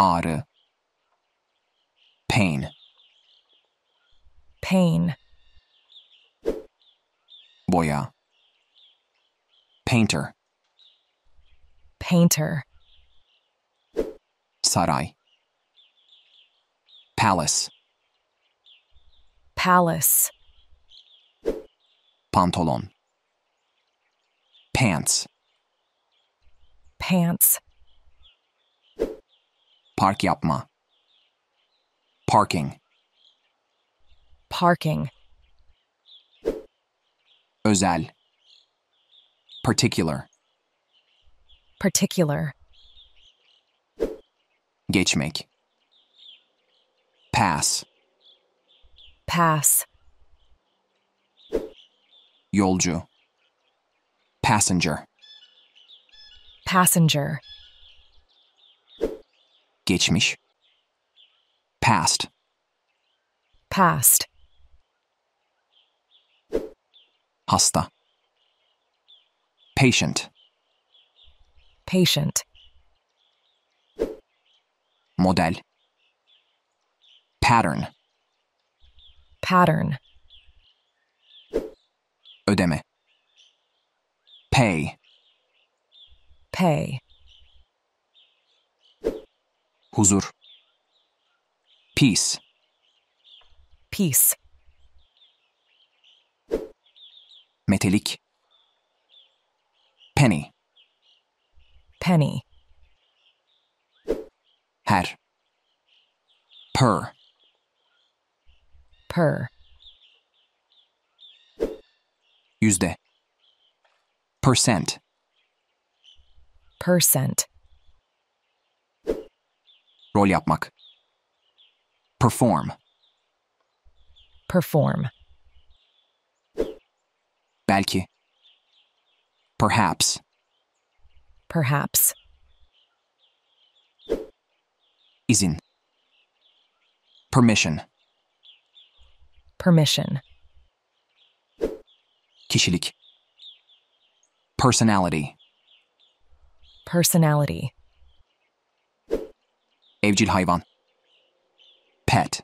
are pain pain boya painter painter sarai palace palace pantalon pants
pants
Park yapma. Parking.
Parking.
Özel. Particular.
Particular.
Geçmek. Pass. Pass. Yolcu. Passenger.
Passenger.
Geçmiş. Past. Past. Hasta. Patient. Patient. Model. Pattern. Pattern. Ödeme. Pay. Pay. Huzur. Peace. Peace. Metalik. Penny. Penny. Her. Per. Per. Yüzde. Percent.
Percent
rol yapmak. Perform. Perform. Belki. Perhaps.
Perhaps.
İzin. Permission.
Permission.
Kişilik. Personality.
Personality.
Evcil hayvan. Pet.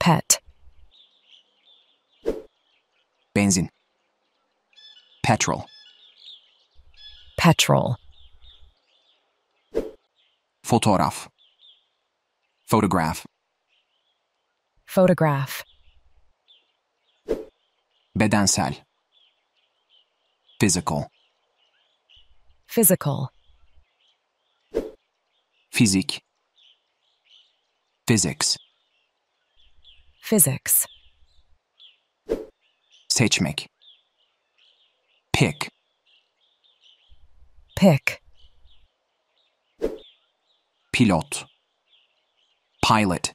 Pet. Benzin. Petrol. Petrol. Fotoğraf. Photograph.
Photograph.
Bedensel. Physical.
Physical.
Fizik Physics
Physics
Seçmek Pick Pick Pilot Pilot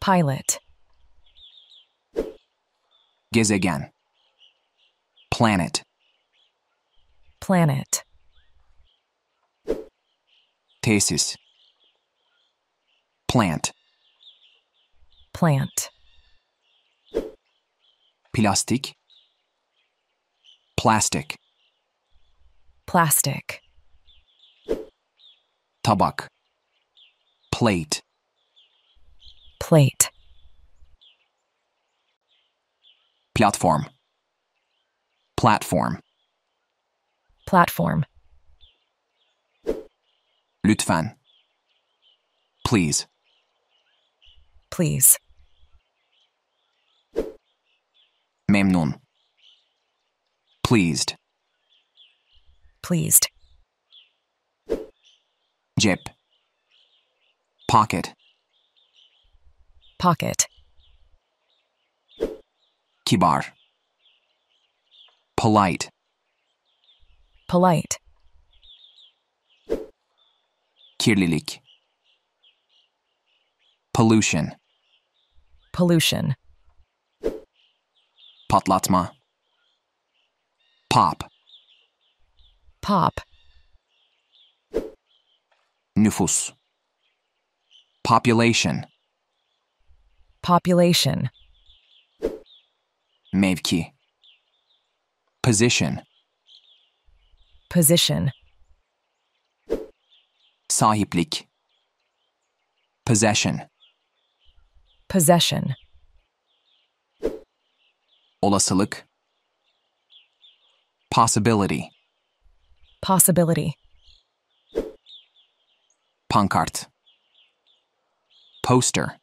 Pilot
Gezegen Planet
Planet
Tesis. Plant. Plant. Plastic. Plastic.
Plastic.
Tabak. Plate. Plate. Platform. Platform. Platform. Lütfen. Please. Please. Memnun. Pleased. Pleased. Cep. Pocket. Pocket. Kibar. Polite. Polite kirlilik pollution
pollution
patlatma pop pop nüfus population
population
mevki position
position
Sahiplik. Possession.
Possession.
Olasılık. Possibility.
Possibility.
Pankart. Poster.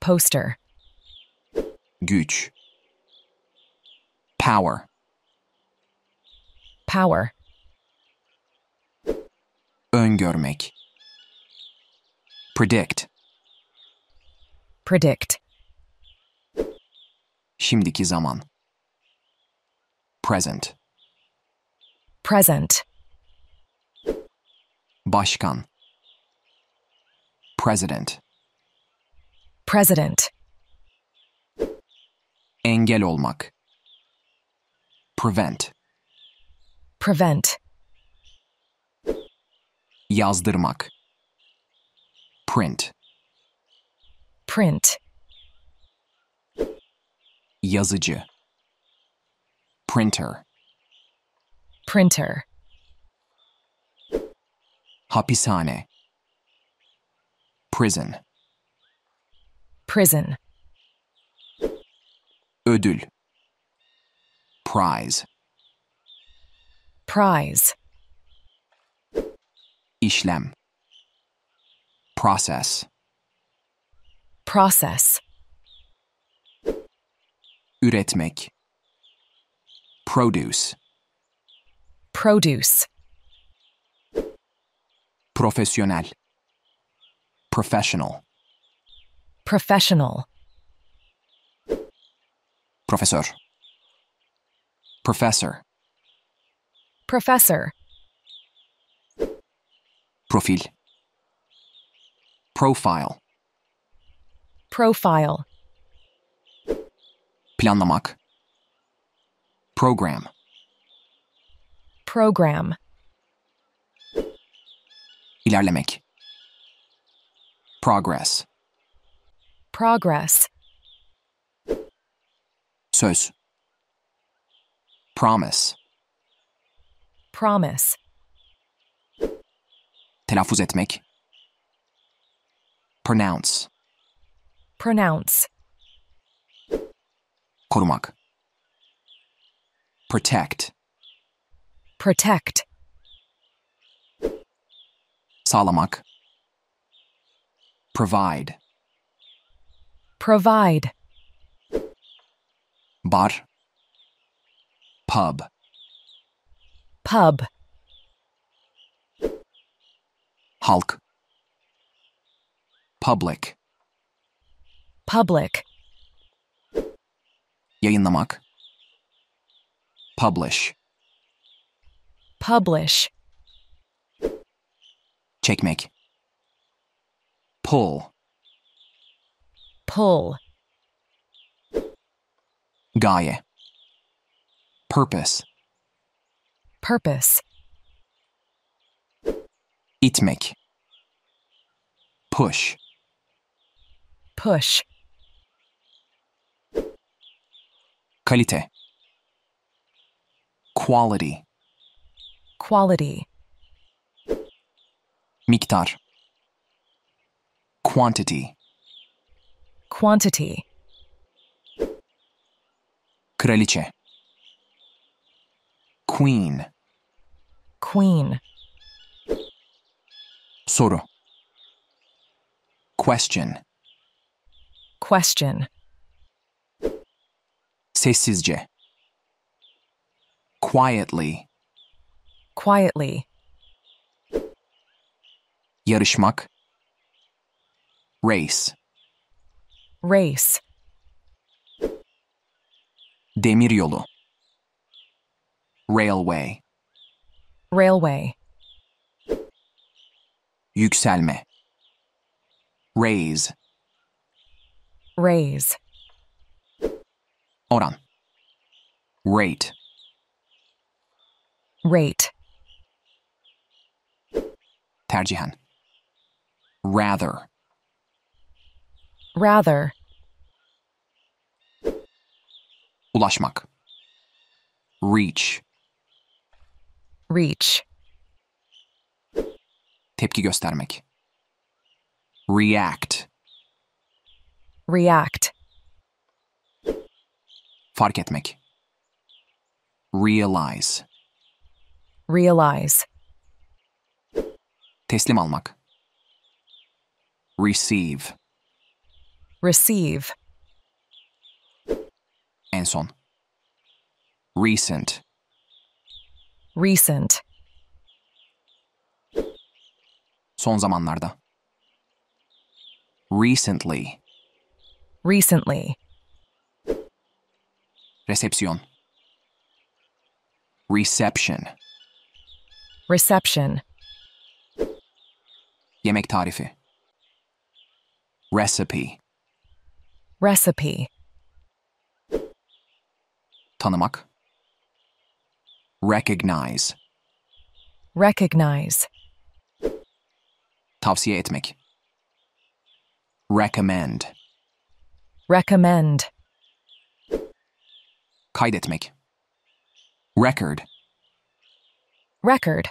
Poster. Güç. Power. Power. öngörmek. Predict. Predict. Şimdiki zaman. Present. Present. Başkan. President. President. Engel olmak. Prevent. Prevent. Yazdırmak. Print. Print. Yazıcı. Printer. Printer. Hapishane. Prison. Prison. Ödül. Prize. Prize. İşlem Process
Process
Üretmek Produce Produce Profesyonel Professional
Professional
Profesör Professor
Professor
Profil. Profile.
Profile.
Planlamak. Program.
Program.
İlerlemek. Progress.
Progress.
Söz. Promise.
Promise.
telaffuz etmek. Pronounce.
Pronounce.
Korumak. Protect.
Protect.
Salamak. Provide.
Provide.
Bar. Pub. Pub. Hulk. Public. Public. Yayınlamak. Publish.
Publish.
Çekmek. Pull. Pull. Gaye. Purpose. Purpose. Itmek. Push. Push. Kalite. Quality.
Quality.
Miktar. Quantity.
Quantity.
Kraliçe. Queen. Queen. Soru. Question.
Question.
Sessizce. Quietly.
Quietly.
Yarışmak. Race. Race. Demiryolu. Railway.
Railway.
Yükselme. Raise. Raise. Hold on. Rate. Rate. Tarjihan. Rather. Rather. Ulashmak. Reach. Reach. Tepki göstermek. React.
React.
Fark etmek. Realize.
Realize.
Teslim almak. Receive.
Receive.
En son. Recent.
Recent.
Son zamanlarda. Recently.
Recently.
Recepción. Reception.
Reception.
Yemek tarifi. Recipe.
Recipe.
Tanımak. Recognize.
Recognize.
Tavsiye etmek. Recommend.
Recommend.
Kaydetmek. Record. Record.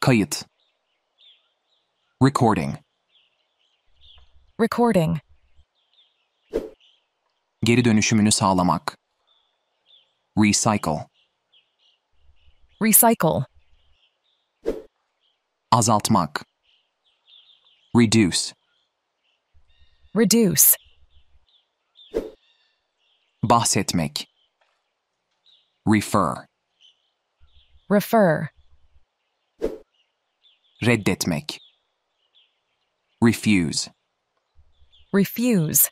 Kayıt. Recording.
Recording.
Geri dönüşümünü sağlamak. Recycle.
Recycle.
Azaltmak. Reduce.
Reduce.
Bahsetmek. Refer.
Refer.
Reddetmek. Refuse.
Refuse.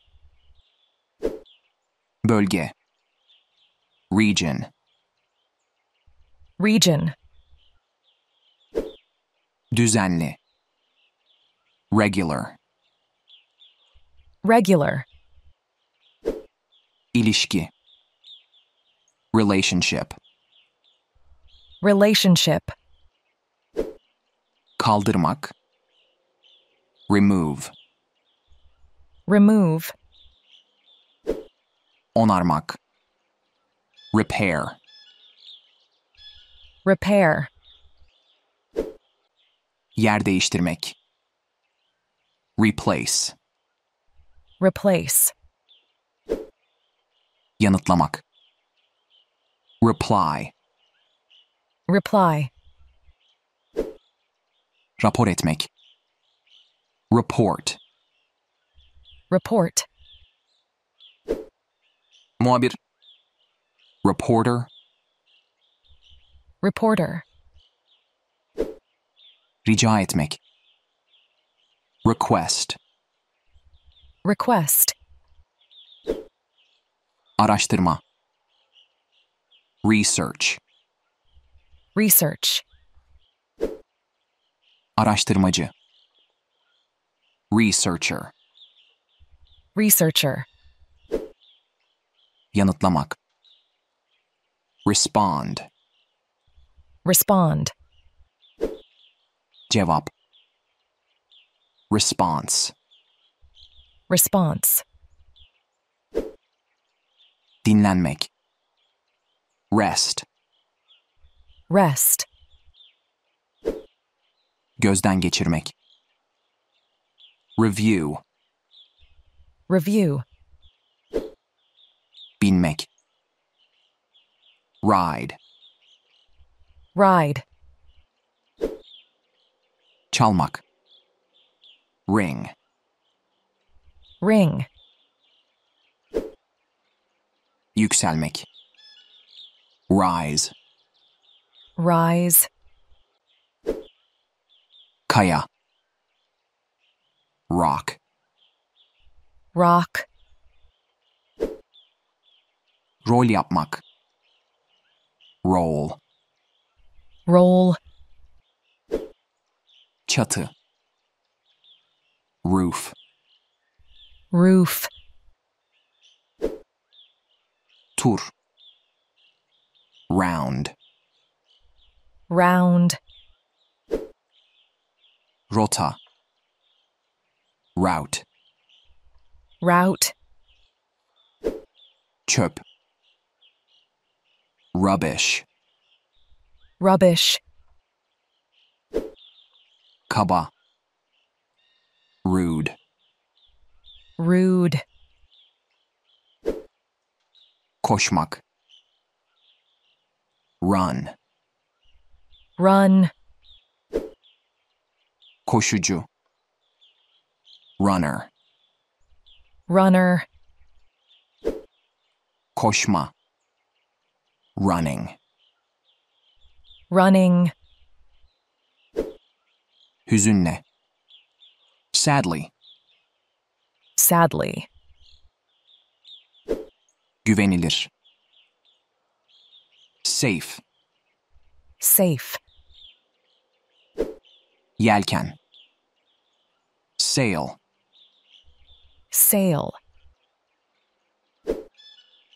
Bölge. Region. Region. Düzenli. Regular. Regular. İlişki. Relationship.
Relationship.
Kaldırmak. Remove. Remove. Onarmak. Repair.
Repair.
Yer değiştirmek. Replace.
Replace.
Yanıtlamak. Reply. Reply. Rapor etmek. Report. Report. Muhabir. Reporter. Reporter. Rica etmek. Request.
Request.
Araştırma. Research.
Research.
Araştırmacı. Researcher.
Researcher.
Yanıtlamak. Respond. Respond. Cevap. Response.
Response.
Dinlenmek. Rest. Rest. Gözden geçirmek. Review. Review. Binmek. Ride. Ride. Çalmak. Ring. Ring. Yükselmek. Rise.
Rise.
Kaya. Rock. Rock. Rol yapmak. Roll. Roll. Çatı. Roof. Roof. Tur. Round.
Round.
Rota. Route. Route. Chirp. Rubbish. Rubbish. Kaba. Rude.
Rude.
Koşmak. Run. Run. Koşucu. Runner. Runner. Koşma. Running. Running. Hüzünle. Sadly.
Sadly.
Güvenilir. Safe. Safe. Yelken. Sail. Sail.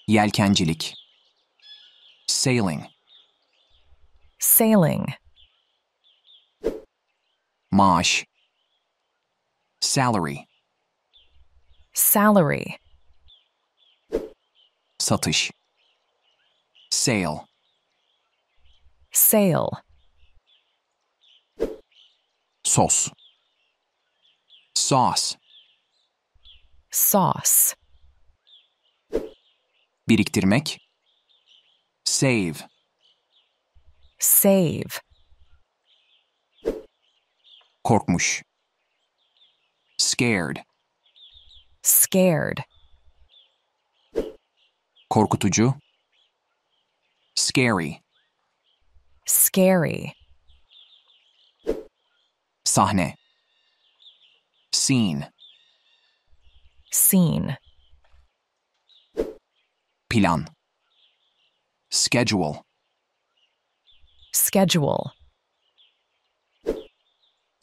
Yelkencilik. Sailing.
Sailing.
Maaş. Salary. Salary. Satış. Sale. Sale. Sos. Sauce.
Sauce.
Biriktirmek. Save. Save. Korkmuş. scared. Scared. Korkutucu. Scary.
Scary.
Sahne. Scene. Scene. Pilan. Schedule.
Schedule.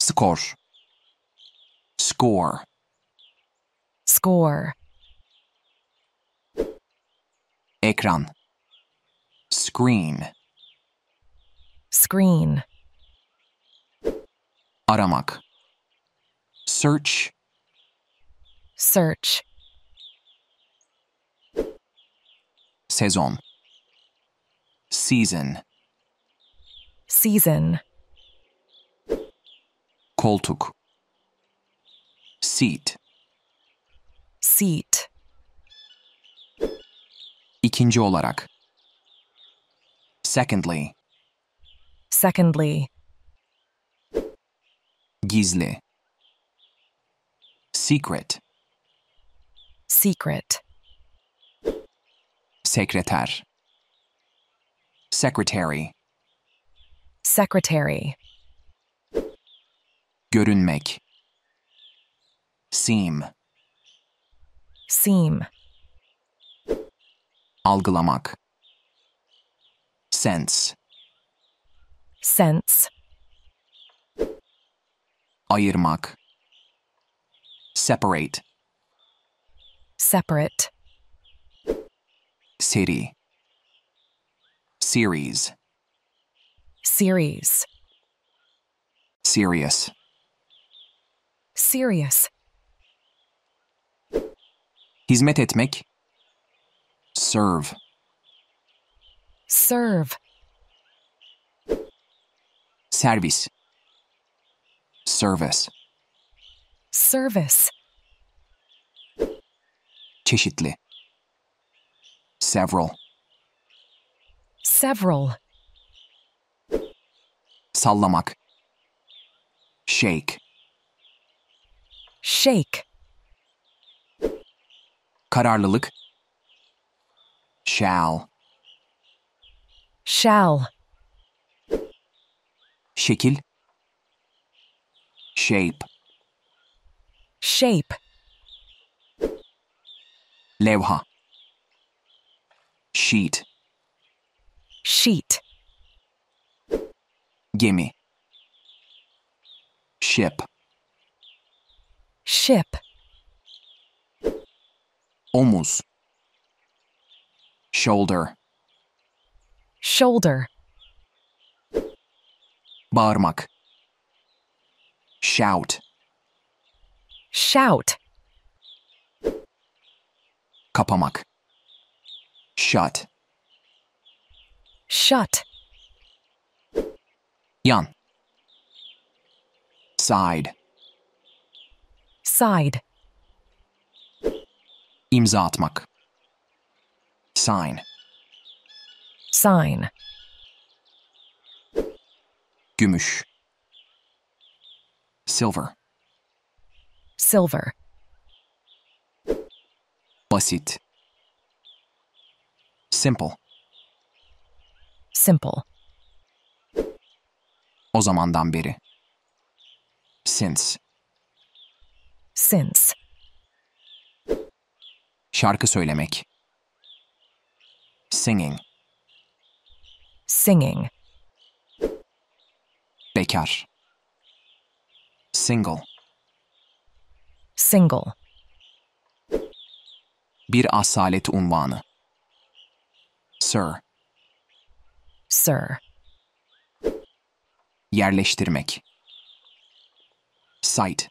Skor. Score. Score. Ekran. Screen. Screen. Aramak. Search.
Search.
Sezon. Season.
Season.
Koltuk. Seat.
Seat.
İkinci olarak. Secondly.
Secondly.
Gizli. Secret. Secret. Sekreter. Secretary.
Secretary.
Görünmek. Seam. Seam. Algılamak. Sense.
Sense.
Ayırmak. Separate.
Separate.
City. Series.
Series.
Serious.
Serious.
Hizmet etmek. Serve.
Serve.
Servis. Service.
Service.
Çeşitli. Several.
Several.
Sallamak. Shake.
Shake
kararlılık shall shall şekil shape shape levha sheet sheet gemi ship
ship
Omus. shoulder
shoulder
Barmak. shout shout kapamak shut shut yan side side imza atmak. Sign. Sign. Gümüş. Silver. Silver. Basit. Simple. Simple. O zamandan beri. Since. Since. Şarkı söylemek. Singing. Singing. Bekar. Single. Single. Bir asalet unvanı. Sir. Sir. Yerleştirmek. Site.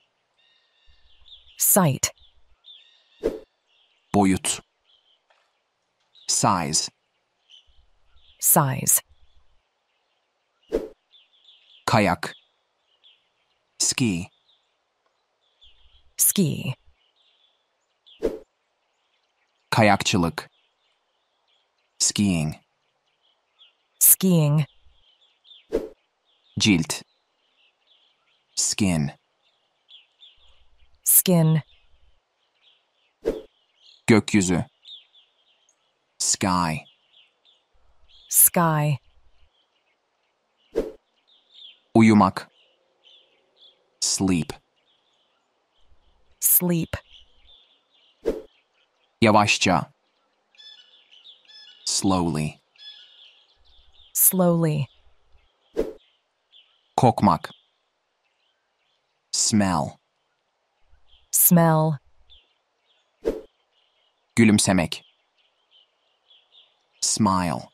Site. Boyut. Size. Size. Kayak. Ski. Ski. Kayakçılık. Skiing.
Skiing.
Cilt. Skin. Skin. Gökyüzü. Sky.
Sky.
Uyumak. Sleep. Sleep. Yavaşça. Slowly.
Slowly.
Kokmak. Smell. Smell. Gülümsemek. Smile.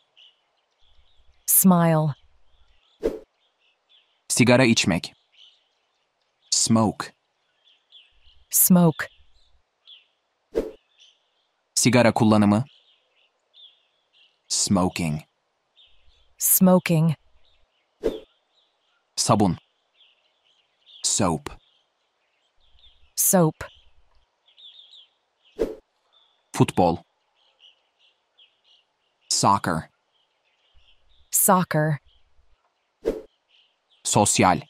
Smile. Sigara içmek. Smoke. Smoke. Sigara kullanımı. Smoking.
Smoking.
Sabun. Soap. Soap. Football. Soccer.
Soccer.
Social.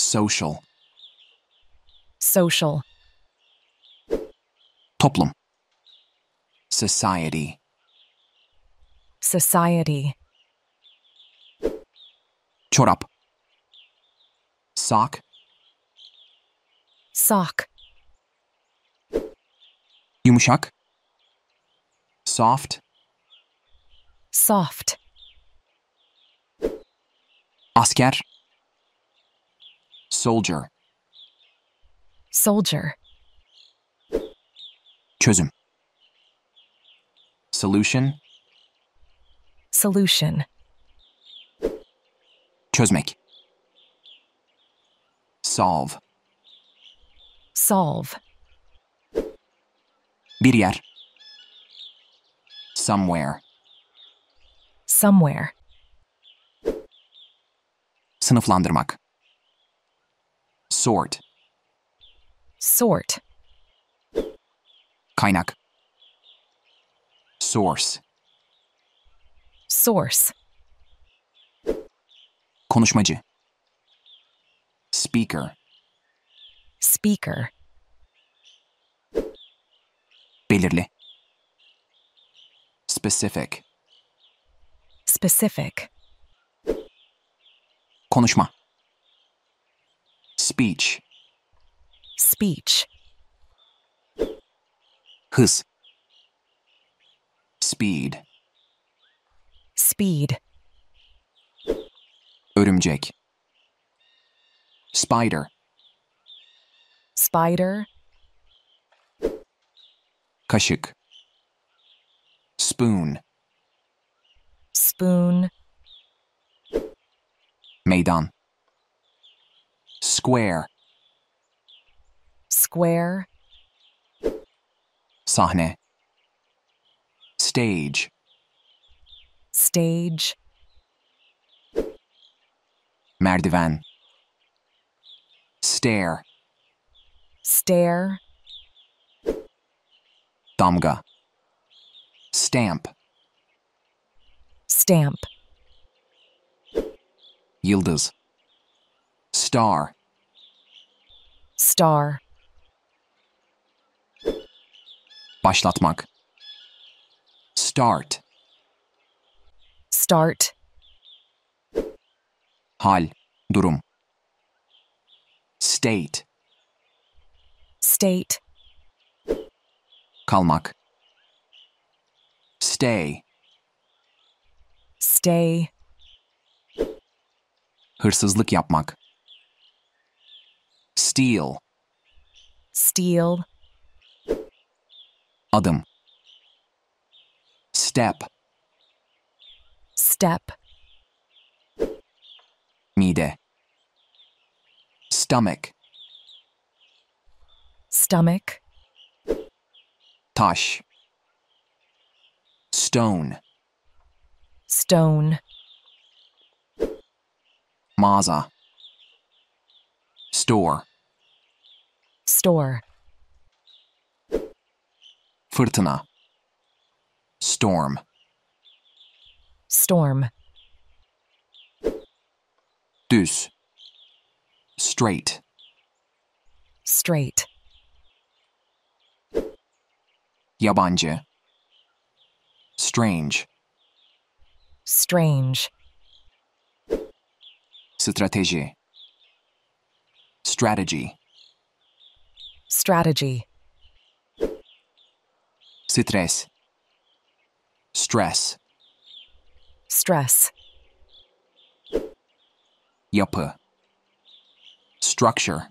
Social.
Social.
Toplum. Society.
Society.
Çorap. Sock. Sock. Yumuşak. Soft.
Soft.
Asker. Soldier. Soldier. Çözüm. Solution.
Solution.
Çözmek. Solve. Solve. Bir yer. Somewhere.
Somewhere.
Sınıflandırmak. Sort.
Sort.
Kaynak. Source.
Source.
Konuşmacı. Speaker.
Speaker.
Belirli. Specific.
Specific.
Konuşma. Speech.
Speech.
Hız. Speed. Speed. Örümcek. Spider.
Spider.
Kaşık. Spoon.
Spoon.
Meydan. Square.
Square.
Sahne. Stage.
Stage.
Merdiven. Stair.
Stair.
damga stamp stamp yıldız star
star
başlatmak start
start
hal durum state
state
kalmak. Stay.
Stay.
Hırsızlık yapmak. Steal.
Steal.
Adım. Step. Step. Mide. Stomach.
Stomach.
Taş. Stone.
Stone.
Maza. Store. Store. Furtana. Storm.
Storm.
Düz. Straight. Straight. Yabanje. Strange.
Strange.
Strategy. Strategy.
Strategy.
Stress. Stress.
Stress.
Yapı. Structure.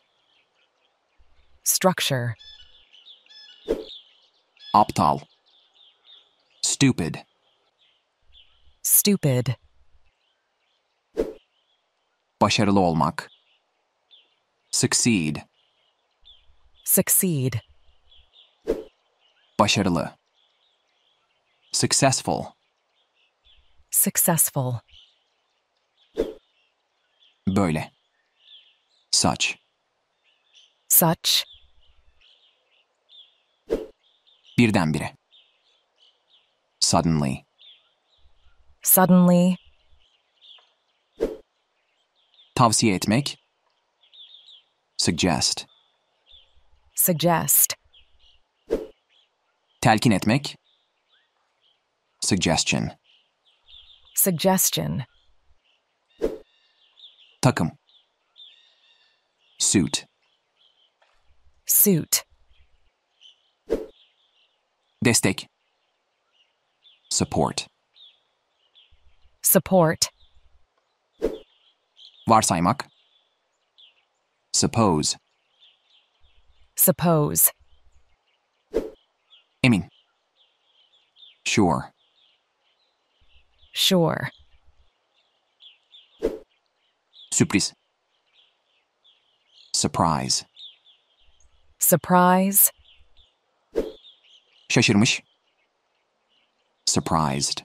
Structure.
Aptal. Stupid.
Stupid.
Başarılı olmak. Succeed.
Succeed.
Başarılı. Successful.
Successful.
Böyle. Such. Such. Birdenbire. Suddenly.
Suddenly.
Tavsiye etmek. Suggest.
Suggest.
Telkin etmek. Suggestion.
Suggestion.
Takım. Suit.
Suit.
Destek. Support.
Support.
Varsaymak. Suppose.
Suppose.
Emin. Sure. Sure. Surprise. Surprise.
Surprise.
Şaşırmış. Surprised.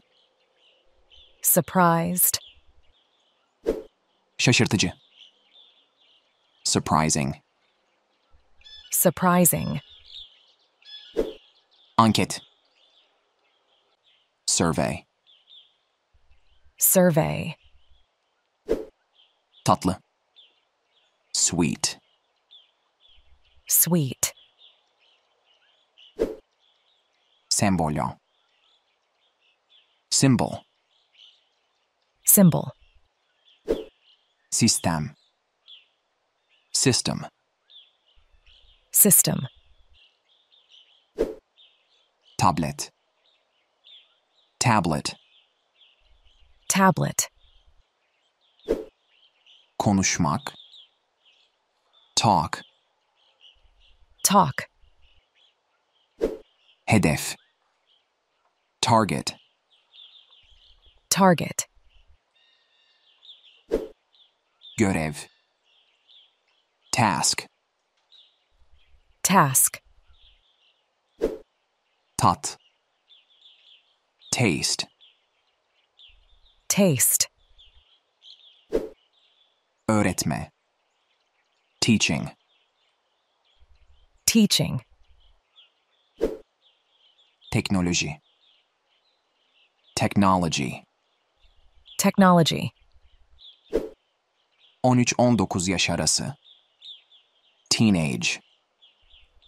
Surprised.
Şaşırtıcı. Surprising.
Surprising.
Anket. Survey.
Survey.
Tatlı. Sweet. Sweet. sembolyo symbol symbol sistem system system tablet tablet
tablet
konuşmak talk talk hedef Target. Target. Görev. Task. Task. Tat. Taste.
Taste.
Öğretme. Teaching. Teaching. Technology. Technology.
Technology.
13-19 yaş arası. Teenage.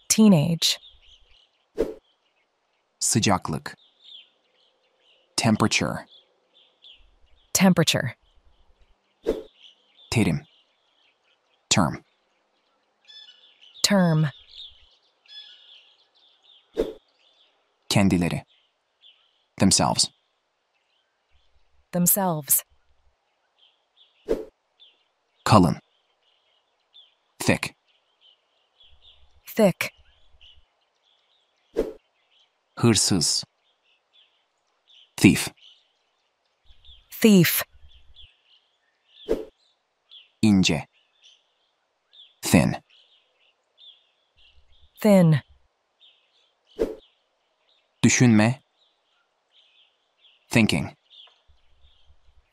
Teenage. Sıcaklık. Temperature.
Temperature.
Terim. Term. Term. Kendileri. Themselves.
themselves.
Cullen. Thick. Thick. Hırsız. Thief. Thief. Inje. Thin. Thin. Düşünme. Thinking.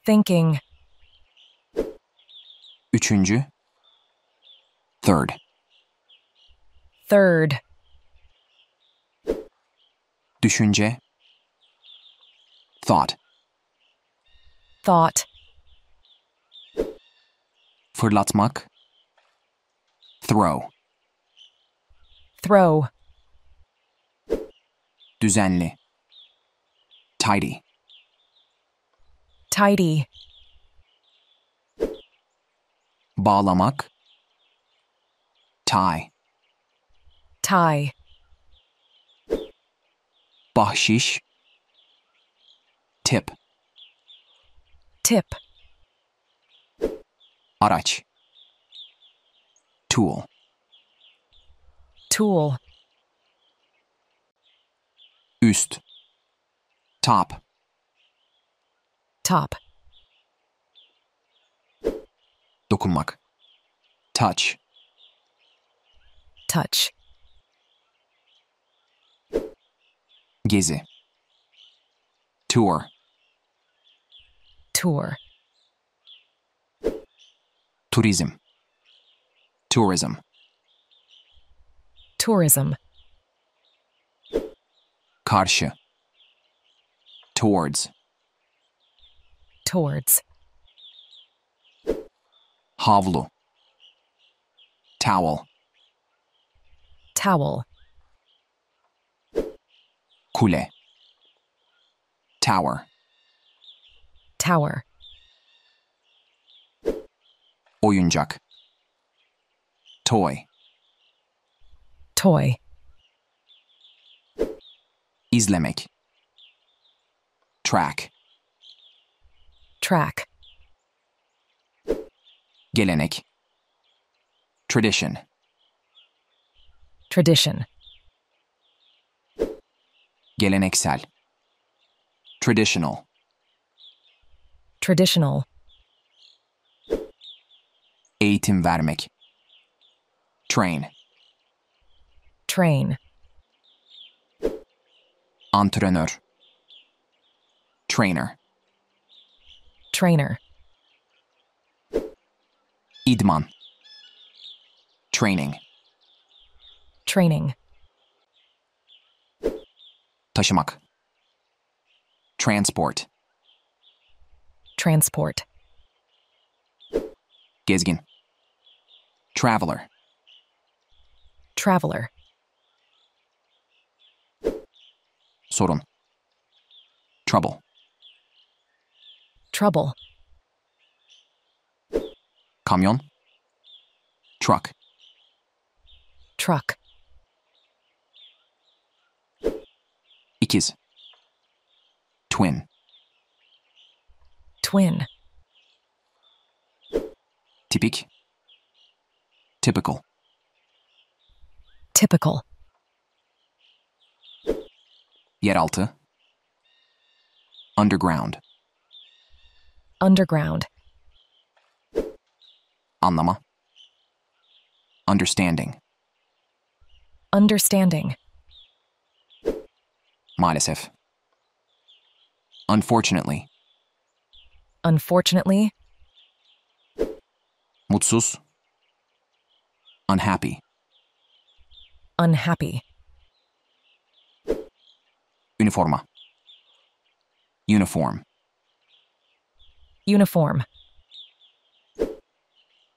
Thinking. Üçüncü. Third. Third. Düşünce. Thought. Thought. Fırlatmak. Throw. Throw. Düzenli. Tidy. tidy. Bağlamak. Tie. Tie. Bahşiş. Tip. Tip. Araç. Tool. Tool. Üst. Top. Top. Dokunmak. Touch. Touch. Gezi. Tour. Tour. Turizm. Tourism. Tourism. Karşı. Towards towards. Havlu. Towel. Towel. Kule. Tower. Tower. Oyuncak. Toy. Toy. İzlemek. Track track. Gelenek. Tradition. Tradition. Geleneksel. Traditional.
Traditional.
Eğitim vermek. Train. Train. Antrenör. Trainer. Trainer. Idman. Training. Training. Taşımak. Transport.
Transport.
Gezgin. Traveler. Traveler. Sorun. Trouble trouble. Camion. Truck. Truck. İkiz. Twin. Twin. Typical. Typical. Typical. Yeralta. Underground
underground.
Anlama. Understanding.
Understanding.
Maalesef. Unfortunately.
Unfortunately.
Mutsuz. Unhappy.
Unhappy.
Uniforma. Uniform. Uniform.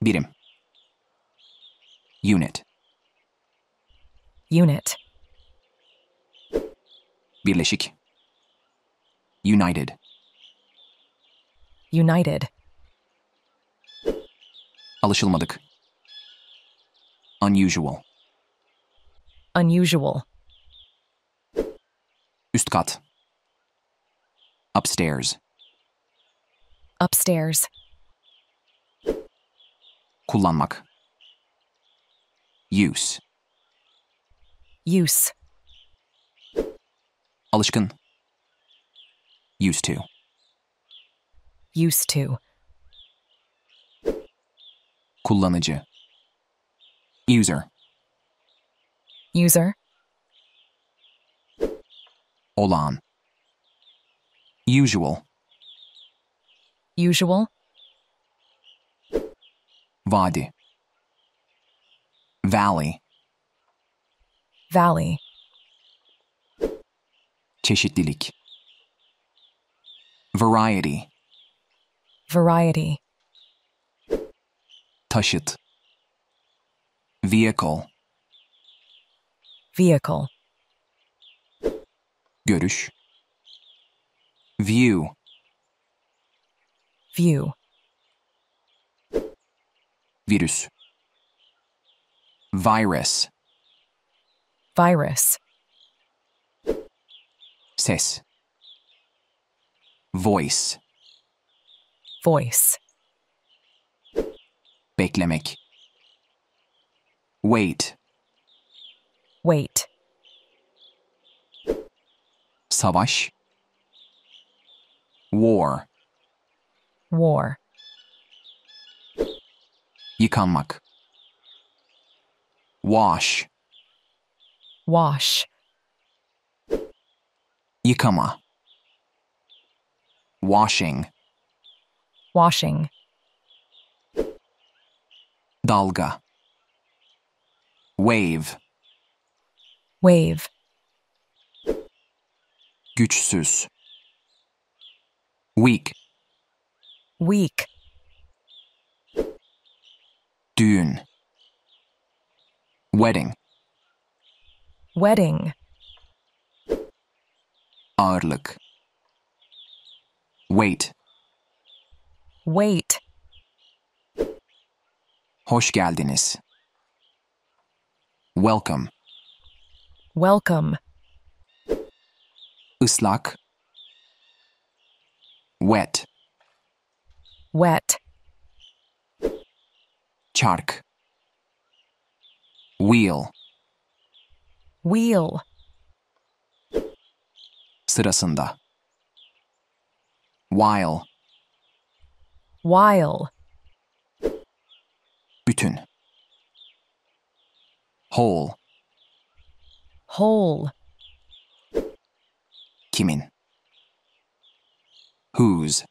Beat him. Unit. Unit. Birleşik. United. United. Alışılmadık. Unusual.
Unusual.
Üst kat. Upstairs
upstairs.
Kullanmak. Use. Use. Alışkın. Used to.
Used to.
Kullanıcı. User. User. Olan. Usual. Usual. Vadi. Valley. Valley. Çeşitlilik. Variety. Variety. Taşıt. Vehicle. Vehicle. Görüş. View. View. Virüs. Virus.
Virus.
Ses. Voice. Voice. Beklemek. Wait. Wait. Savaş. War war. Yıkanmak. Wash.
Wash.
Yıkama. Washing. Washing. Dalga. Wave. Wave. Güçsüz. Weak. Weak. Dune. Wedding. Wedding. Ağırlık. Wait. Wait. Hoş geldiniz. Welcome.
Welcome.
Islak. Wet wet. Chark. Wheel. Wheel. Sırasında. While.
While.
Bütün. Whole.
Whole.
Kimin. Whose.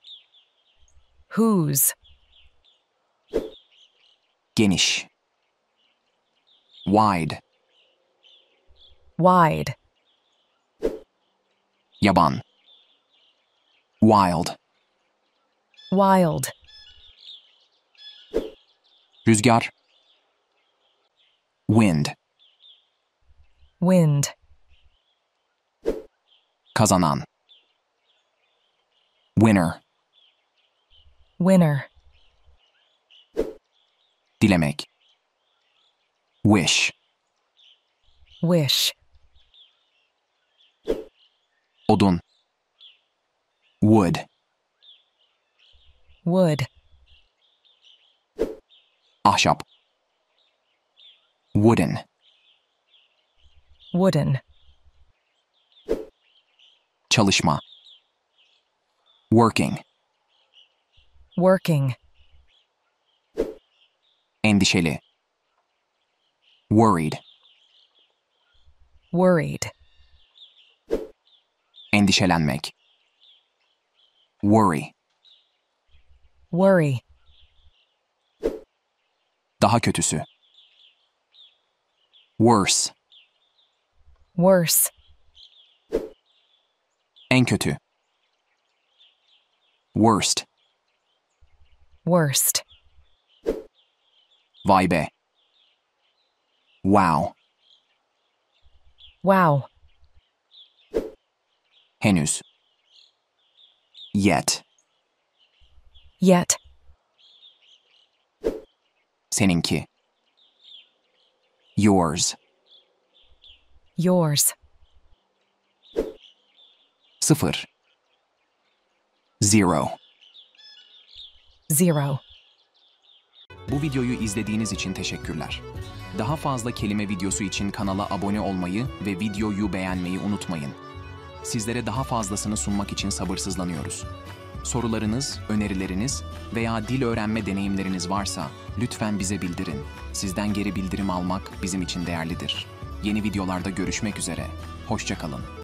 Whose? Geniş. Wide. Wide. Yaban. Wild. Wild. Rüzgar. Wind. Wind. Kazanan. Winner. Winner. Dilemek. Wish. Wish. Odun. Wood. Wood. Ahşap. Wooden. Wooden. Çalışma. Working. Working. Endişeli. Worried. Worried. Endişelenmek. Worry. Worry. Daha kötüsü. Worse. Worse. En kötü. Worst worst. Vibe. Wow. Wow. Henüz. Yet. Yet. Seninki. Yours. Yours. Sıfır. Zero. zero. Bu videoyu izlediğiniz için teşekkürler. Daha fazla kelime videosu için kanala abone olmayı ve videoyu beğenmeyi unutmayın. Sizlere daha fazlasını sunmak için sabırsızlanıyoruz. Sorularınız, önerileriniz veya dil öğrenme deneyimleriniz varsa lütfen bize bildirin. Sizden geri bildirim almak bizim için değerlidir. Yeni videolarda görüşmek üzere. Hoşçakalın.